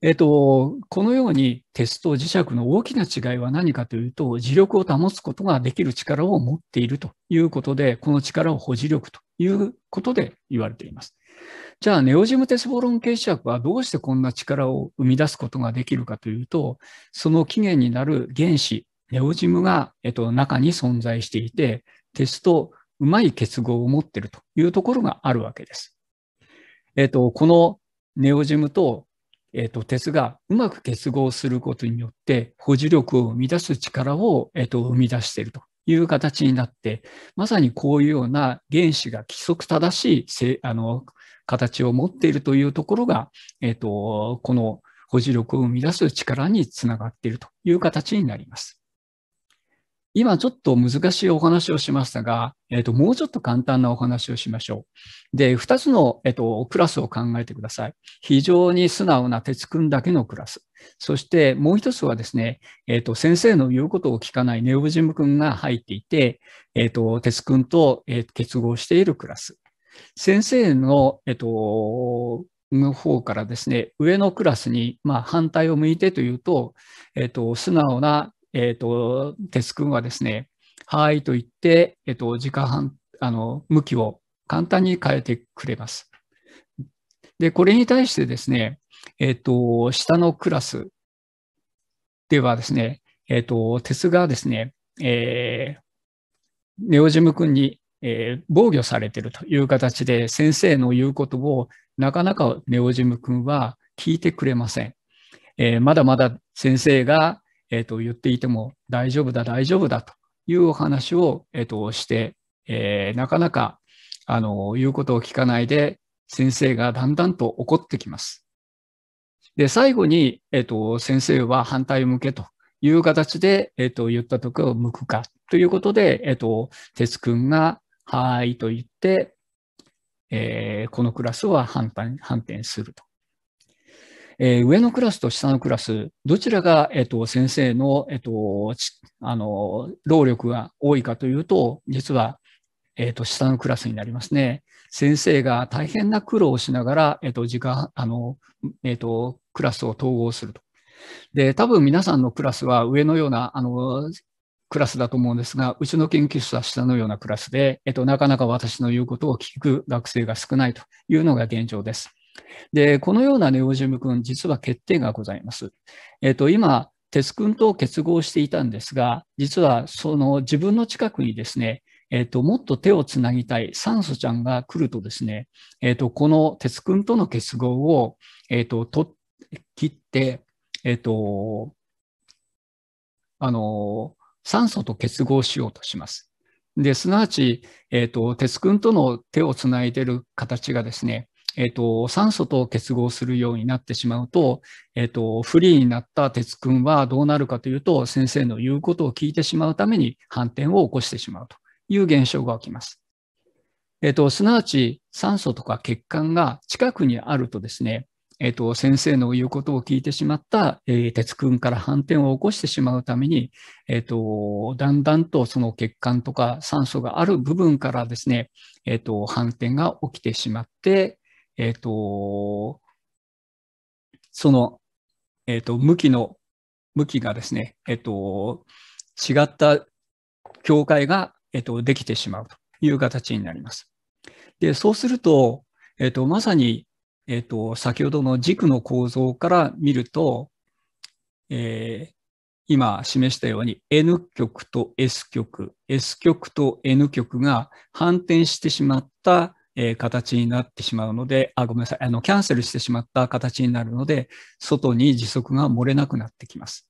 えっと、このように鉄と磁石の大きな違いは何かというと、磁力を保つことができる力を持っているということで、この力を保持力ということで言われています。じゃあ、ネオジム鉄ボロン結石はどうしてこんな力を生み出すことができるかというと、その起源になる原子、ネオジムが、えっと、中に存在していて、鉄とうまい結合を持っているというところがあるわけです。えっと、このネオジムとえーと、鉄がうまく結合することによって保持力を生み出す力を、えーと、生み出しているという形になってまさにこういうような原子が規則正しいせあの形を持っているというところが、えーとこの保持力を生み出す力につながっているという形になります。今ちょっと難しいお話をしましたが、えっ、ー、と、もうちょっと簡単なお話をしましょう。で、2つの、えっ、ー、と、クラスを考えてください。非常に素直な哲くんだけのクラス。そしてもう1つはですね、えっ、ー、と、先生の言うことを聞かないネオジムくんが入っていて、えっ、と、哲くんと、え結合しているクラス。先生の、えっ、と、の方からですね、上のクラスに、まあ、反対を向いてというと、えっ、と、素直なえっ、ー、と、テス君はですね、はいと言って、えっ、ー、と、時間あの、向きを簡単に変えてくれます。で、これに対してですね、えっ、ー、と、下のクラスではですね、えっ、と、テスがですね、えー、ネオジム君に、えー、防御されているという形で、先生の言うことをなかなかネオジム君は聞いてくれません。えー、まだまだ先生が、えー、と言っていても大丈夫だ大丈夫だというお話を、えー、として、えー、なかなかあの言うことを聞かないで先生がだんだんと怒ってきます。で最後に、えー、と先生は反対向けという形で、えー、と言ったところを向くかということで、えー、と哲くんが「はい」と言って、えー、このクラスは反反転すると。えー、上のクラスと下のクラス、どちらが、えっと、先生の、えっと、あの、労力が多いかというと、実は、えっと、下のクラスになりますね。先生が大変な苦労をしながら、えっと、時間、あの、えっと、クラスを統合すると。で、多分皆さんのクラスは上のような、あの、クラスだと思うんですが、うちの研究室は下のようなクラスで、えっと、なかなか私の言うことを聞く学生が少ないというのが現状です。で、このようなネオジム君、実は欠点がございます。えっ、ー、と、今、鉄君と結合していたんですが、実はその自分の近くにですね、えっ、ー、と、もっと手をつなぎたい酸素ちゃんが来るとですね、えっ、ー、と、この鉄君との結合を、えっ、と、と、切って、えっ、と、あの、酸素と結合しようとします。で、すなわち、えっ、ー、と、鉄君との手をつないでる形がですね、えっ、と、酸素と結合するようになってしまうと、えっ、と、フリーになった鉄くんはどうなるかというと、先生の言うことを聞いてしまうために反転を起こしてしまうという現象が起きます。えっ、と、すなわち酸素とか血管が近くにあるとですね、えっ、と、先生の言うことを聞いてしまった、えー、鉄くんから反転を起こしてしまうために、えっ、と、だんだんとその血管とか酸素がある部分からですね、えっ、と、反転が起きてしまって、えっ、ー、と、その、えっ、ー、と、向きの、向きがですね、えっ、ー、と、違った境界が、えっと、できてしまうという形になります。で、そうすると、えっと、まさに、えっと、先ほどの軸の構造から見ると、えー、今示したように N 極と S 極、S 極と N 極が反転してしまったえー、形になってしまうので、あ、ごめんなさい、あの、キャンセルしてしまった形になるので、外に磁束が漏れなくなってきます。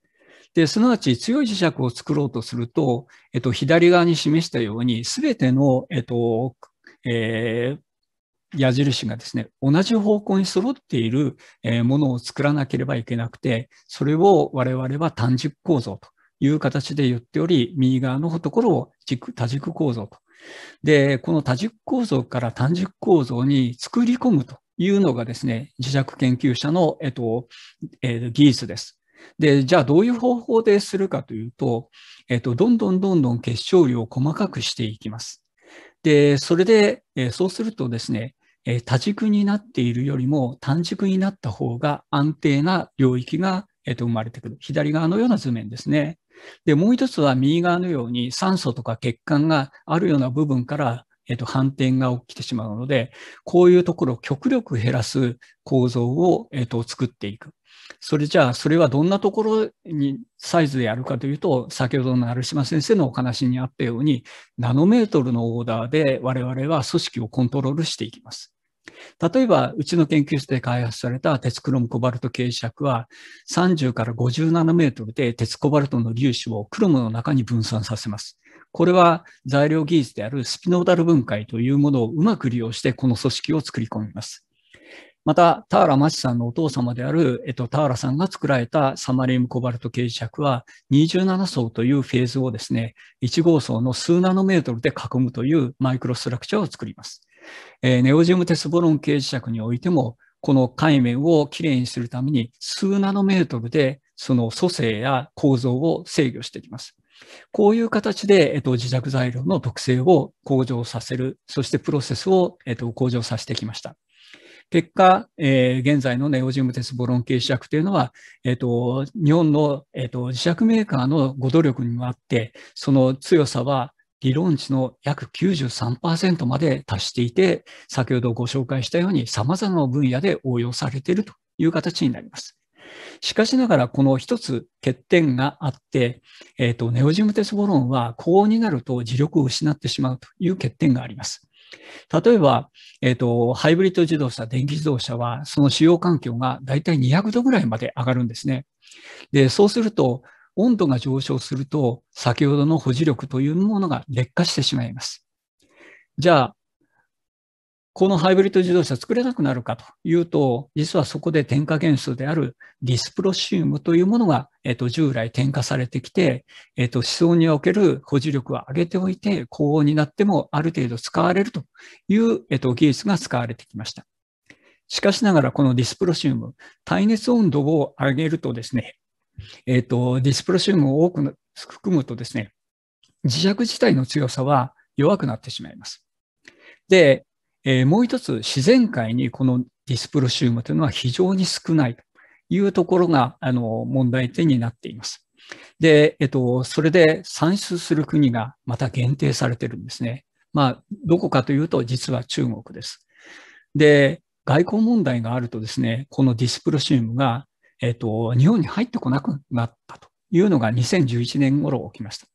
で、すなわち強い磁石を作ろうとすると、えっと、左側に示したように、すべての、えっと、えー、矢印がですね、同じ方向に揃っているものを作らなければいけなくて、それを我々は単軸構造という形で言っており、右側のところを軸多軸構造とで、この多軸構造から単軸構造に作り込むというのがですね、自弱研究者の、えっと、えー、技術です。で、じゃあどういう方法でするかというと、えっと、どんどんどんどん結晶量を細かくしていきます。で、それで、えー、そうするとですね、えー、多軸になっているよりも単軸になった方が安定な領域が、えっと、生まれてくる。左側のような図面ですね。で、もう一つは右側のように酸素とか血管があるような部分からえっと、反転が起きてしまうので、こういうところを極力減らす構造を、えっと、作っていく。それじゃあ、それはどんなところにサイズでやるかというと、先ほどの成島先生のお話にあったように、ナノメートルのオーダーで我々は組織をコントロールしていきます。例えば、うちの研究室で開発された鉄クロムコバルト傾斜は、30から50ナノメートルで鉄コバルトの粒子をクロムの中に分散させます。これは材料技術であるスピノーダル分解というものをうまく利用して、この組織を作り込みます。また、田原町さんのお父様である、えっと、田原さんが作られたサマリウムコバルト傾斜は、27層というフェーズをですね、1号層の数ナノメートルで囲むというマイクロストラクチャーを作ります。えー、ネオジウム鉄ボロン形磁石においても、この海面をきれいにするために数ナノメートルでその組成や構造を制御していきます。こういう形で、えっと、自弱材料の特性を向上させる、そしてプロセスを、えっと、向上させてきました。結果、えー、現在のネオジム鉄ボロン系磁石というのは、えっ、と、日本の、えっ、と、磁石メーカーのご努力にもあって、その強さは、理論値の約93%まで達していて、先ほどご紹介したように様々な分野で応用されているという形になります。しかしながら、この一つ欠点があって、えっ、ー、と、ネオジムテスボロンは高温になると磁力を失ってしまうという欠点があります。例えば、えっ、ー、と、ハイブリッド自動車、電気自動車は、その使用環境がだいたい200度ぐらいまで上がるんですね。で、そうすると、温度が上昇すると、先ほどの保持力というものが劣化してしまいます。じゃあ、このハイブリッド自動車作れなくなるかというと、実はそこで添加元素であるディスプロシウムというものが、えっと、従来添加されてきて、えっと、思想における保持力を上げておいて、高温になってもある程度使われるという、えっと、技術が使われてきました。しかしながら、このディスプロシウム、耐熱温度を上げるとですね、えっ、ー、と、ディスプロシウムを多く含むとですね、磁石自体の強さは弱くなってしまいます。で、えー、もう一つ、自然界にこのディスプロシウムというのは非常に少ないというところが、あの、問題点になっています。で、えっと、それで産出する国がまた限定されてるんですね。まあ、どこかというと、実は中国です。で、外交問題があるとですね、このディスプロシウムがえっ、ー、と、日本に入ってこなくなったというのが2011年頃起きました。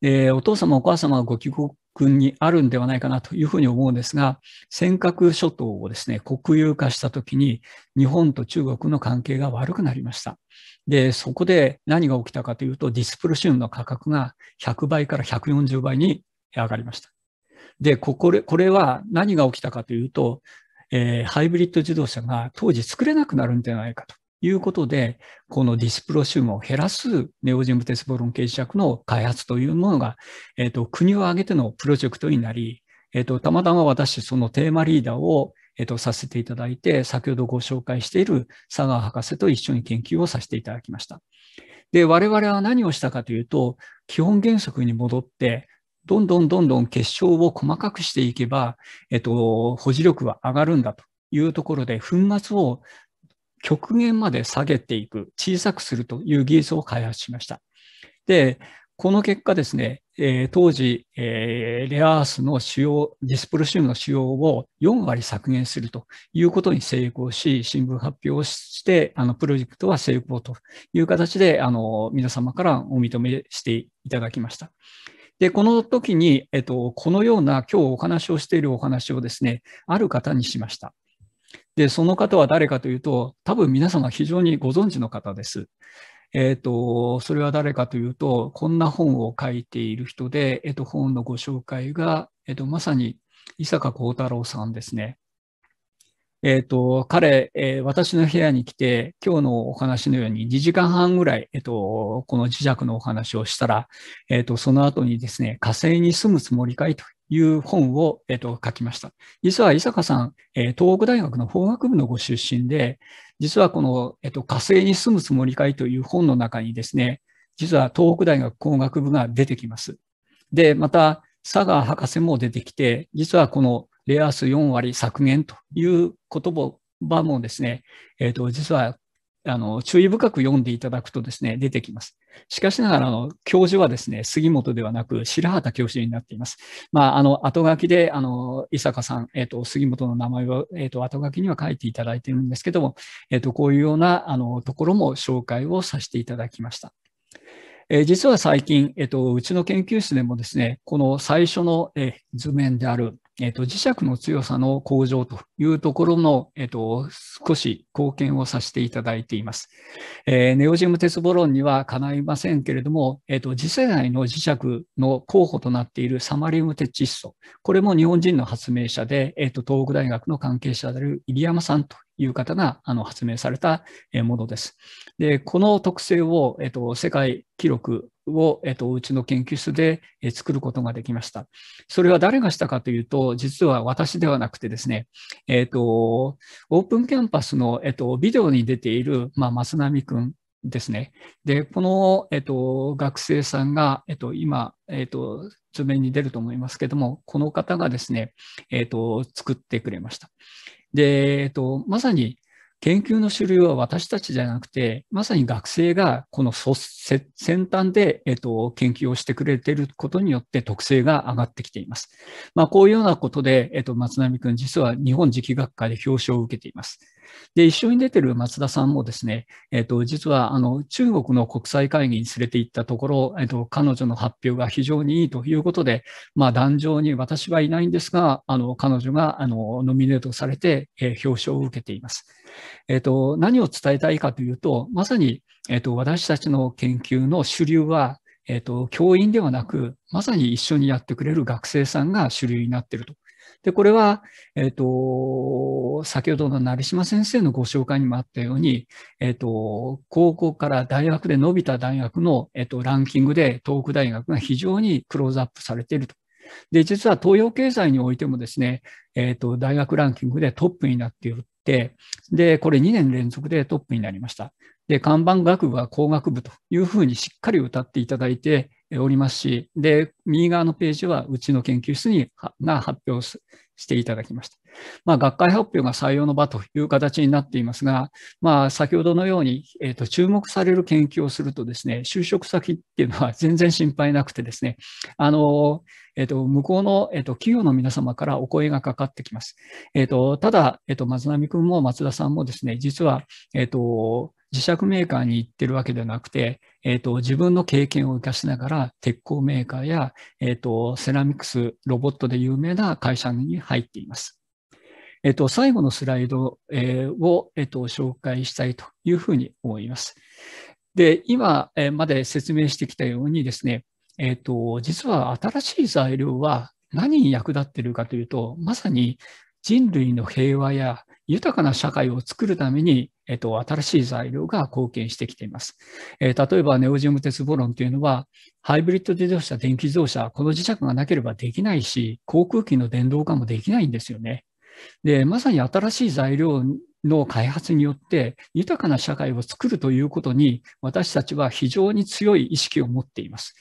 で、お父様お母様はご帰国にあるんではないかなというふうに思うんですが、尖閣諸島をですね、国有化したときに日本と中国の関係が悪くなりました。で、そこで何が起きたかというと、ディスプルシウムの価格が100倍から140倍に上がりました。で、これこれは何が起きたかというと、えー、ハイブリッド自動車が当時作れなくなるんじゃないかということで、このディスプロシウムを減らすネオジムテスボロン系磁石の開発というものが、えっ、ー、と、国を挙げてのプロジェクトになり、えっ、ー、と、たまたま私、そのテーマリーダーを、えっ、ー、と、させていただいて、先ほどご紹介している佐川博士と一緒に研究をさせていただきました。で、我々は何をしたかというと、基本原則に戻って、どんどんどんどん結晶を細かくしていけば、えっと、保持力は上がるんだというところで、粉末を極限まで下げていく、小さくするという技術を開発しました。で、この結果ですね、えー、当時、えー、レアアースの使用、ディスプルシウムの使用を4割削減するということに成功し、新聞発表して、あのプロジェクトは成功という形で、あの皆様からお認めしていただきました。で、この時に、えっと、このような今日お話をしているお話をですね、ある方にしました。で、その方は誰かというと、多分皆様非常にご存知の方です。えっ、ー、と、それは誰かというと、こんな本を書いている人で、えっ、ー、と、本のご紹介が、えっ、ー、と、まさに伊坂幸太郎さんですね。えっ、と、彼、え私の部屋に来て、今日のお話のように2時間半ぐらい、えっ、と、この磁石のお話をしたら、えっ、と、その後にですね、火星に住むつもりかいという本を、えっと、書きました。実は伊坂さん、え東北大学の法学部のご出身で、実はこの、えっと、火星に住むつもりかいという本の中にですね、実は東北大学工学部が出てきます。で、また、佐賀博士も出てきて、実はこのレアース4割削減という言葉もですね、えっと、実はあの、注意深く読んでいただくとですね、出てきます。しかしながら、あの、教授はですね、杉本ではなく、白畑教授になっています。まあ、あの、後書きで、あの、伊坂さん、えっ、ー、と、杉本の名前を、えっ、ー、と、後書きには書いていただいているんですけども、えっ、ー、と、こういうような、あの、ところも紹介をさせていただきました。え実は最近、えっと、うちの研究室でもですね、この最初の、え図面であるえっ、と、磁石の強さの向上というところの、えっ、と、少し貢献をさせていただいています。えー、ネオジム鉄ボロンにはかないませんけれども、えっ、と、次世代の磁石の候補となっているサマリウム鉄窒素。これも日本人の発明者で、えっ、と、東北大学の関係者である入山さんという方があの発明されたものです。で、この特性を、えっと、世界記録を、えっと、うちの研究室で作ることができました。それは誰がしたかというと、実は私ではなくてですね、えっと、オープンキャンパスの、えっと、ビデオに出ている、まあ、松並くんですね。で、この、えっと、学生さんが、えっと、今、えっと、図面に出ると思いますけども、この方がですね、えっと、作ってくれました。で、えっと、まさに、研究の種類は私たちじゃなくて、まさに学生がこの先端で、えっと、研究をしてくれていることによって特性が上がってきています。まあ、こういうようなことで、えっと、松並くん、実は日本磁気学会で表彰を受けています。で、一緒に出てる松田さんもですね、えっ、ー、と、実は、あの、中国の国際会議に連れて行ったところ、えっ、ー、と、彼女の発表が非常にいいということで、まあ、壇上に私はいないんですが、あの、彼女が、あの、ノミネートされて、えー、表彰を受けています。えっ、と、何を伝えたいかというと、まさに、えっ、と、私たちの研究の主流は、えっ、と、教員ではなく、まさに一緒にやってくれる学生さんが主流になっているとで、これは、えっ、ー、と、先ほどの成島先生のご紹介にもあったように、えっ、ー、と、高校から大学で伸びた大学の、えっ、ー、と、ランキングで東北大学が非常にクローズアップされていると。で、実は東洋経済においてもですね、えっ、と、大学ランキングでトップになっているって、で、これ2年連続でトップになりました。で、看板学部は工学部というふうにしっかり歌っていただいて、おりますし、で、右側のページはうちの研究室にが発表していただきました。まあ、学会発表が採用の場という形になっていますが、まあ、先ほどのように、えー、と注目される研究をするとですね、就職先っていうのは全然心配なくてですね、あの、えっ、ー、と、向こうの、えっ、ー、と、企業の皆様からお声がかかってきます。えっ、ー、と、ただ、えっ、と、松並君も松田さんもですね、実は、えっ、と、自社メーカーに行ってるわけではなくて、えーと、自分の経験を生かしながら鉄鋼メーカーや、えーと、セラミックスロボットで有名な会社に入っています。えっ、ー、と、最後のスライド、えを、えっ、ー、と、紹介したいというふうに思います。で、今まで説明してきたようにですね、えっと、実は新しい材料は何に役立っているかというと、まさに人類の平和や豊かな社会を作るために、えっと、新しい材料が貢献してきています。えー、例えば、ネオジウム鉄ボロンというのは、ハイブリッド自動車、電気自動車、この磁石がなければできないし、航空機の電動化もできないんですよね。で、まさに新しい材料の開発によって豊かな社会を作るということに私たちは非常に強い意識を持っています。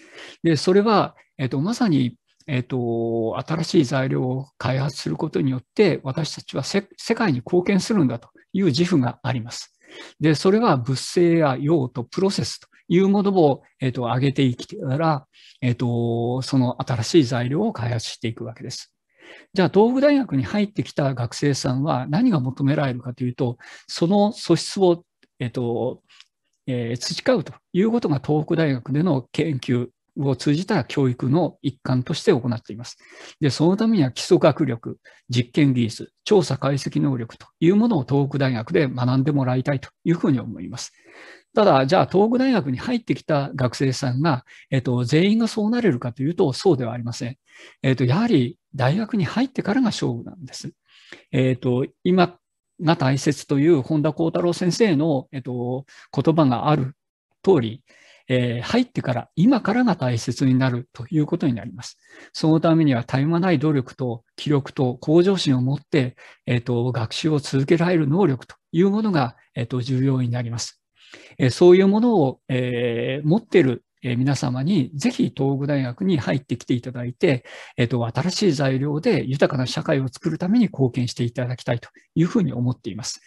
で、それは、えっと、まさにえっ、ー、と、新しい材料を開発することによって、私たちは世界に貢献するんだという自負があります。で、それは物性や用途、プロセスというものを、えっ、ー、と、上げていきたら、えっ、ー、と、その新しい材料を開発していくわけです。じゃあ、東北大学に入ってきた学生さんは何が求められるかというと、その素質を、えっ、と、えー、培うということが東北大学での研究を通じた教育の一環として行っています。で、そのためには基礎学力、実験技術、調査解析能力というものを東北大学で学んでもらいたいというふうに思います。ただ、じゃあ東北大学に入ってきた学生さんが、えっと、全員がそうなれるかというと、そうではありません。えっと、やはり大学に入ってからが勝負なんです。えっと、今が大切という本田幸太郎先生の、えっと、言葉がある通り、えー、入ってから、今からが大切になるということになります。そのためには、絶え間ない努力と気力と向上心を持って、えっ、ー、と、学習を続けられる能力というものが、えっ、ー、と、重要になります。えそういうものを、え持っているえ皆様にぜひ東北大学に入ってきていただいて、えーと、新しい材料で豊かな社会を作るために貢献していただきたいというふうに思っています。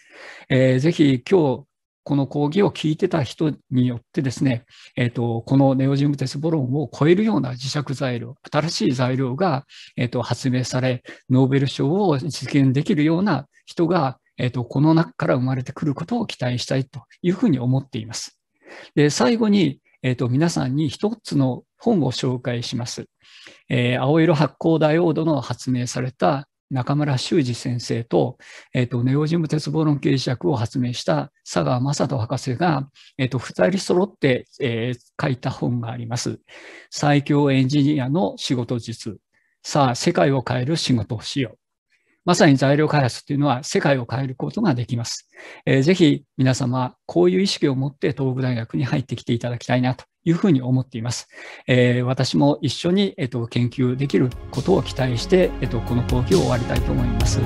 えー、ぜひ今日この講義を聞いてた人によってですね、えっ、ー、と、このネオジムテスボロンを超えるような磁石材料、新しい材料が、えっ、ー、と、発明され、ノーベル賞を実現できるような人が、えっ、ー、と、この中から生まれてくることを期待したいというふうに思っています。で、最後に、えっ、と、皆さんに一つの本を紹介します。え青色発光ダイオードの発明された中村修二先生と、えっ、ー、と、ネオジム鉄棒論形釈を発明した佐川正人博士が、えっ、ー、と、二人揃って、えー、書いた本があります。最強エンジニアの仕事術。さあ、世界を変える仕事をしよう。まさに材料開発というのは世界を変えることができます。えー、ぜひ皆様、こういう意識を持って東北大学に入ってきていただきたいなというふうに思っています。えー、私も一緒に、えっと、研究できることを期待して、えっと、この講義を終わりたいと思います。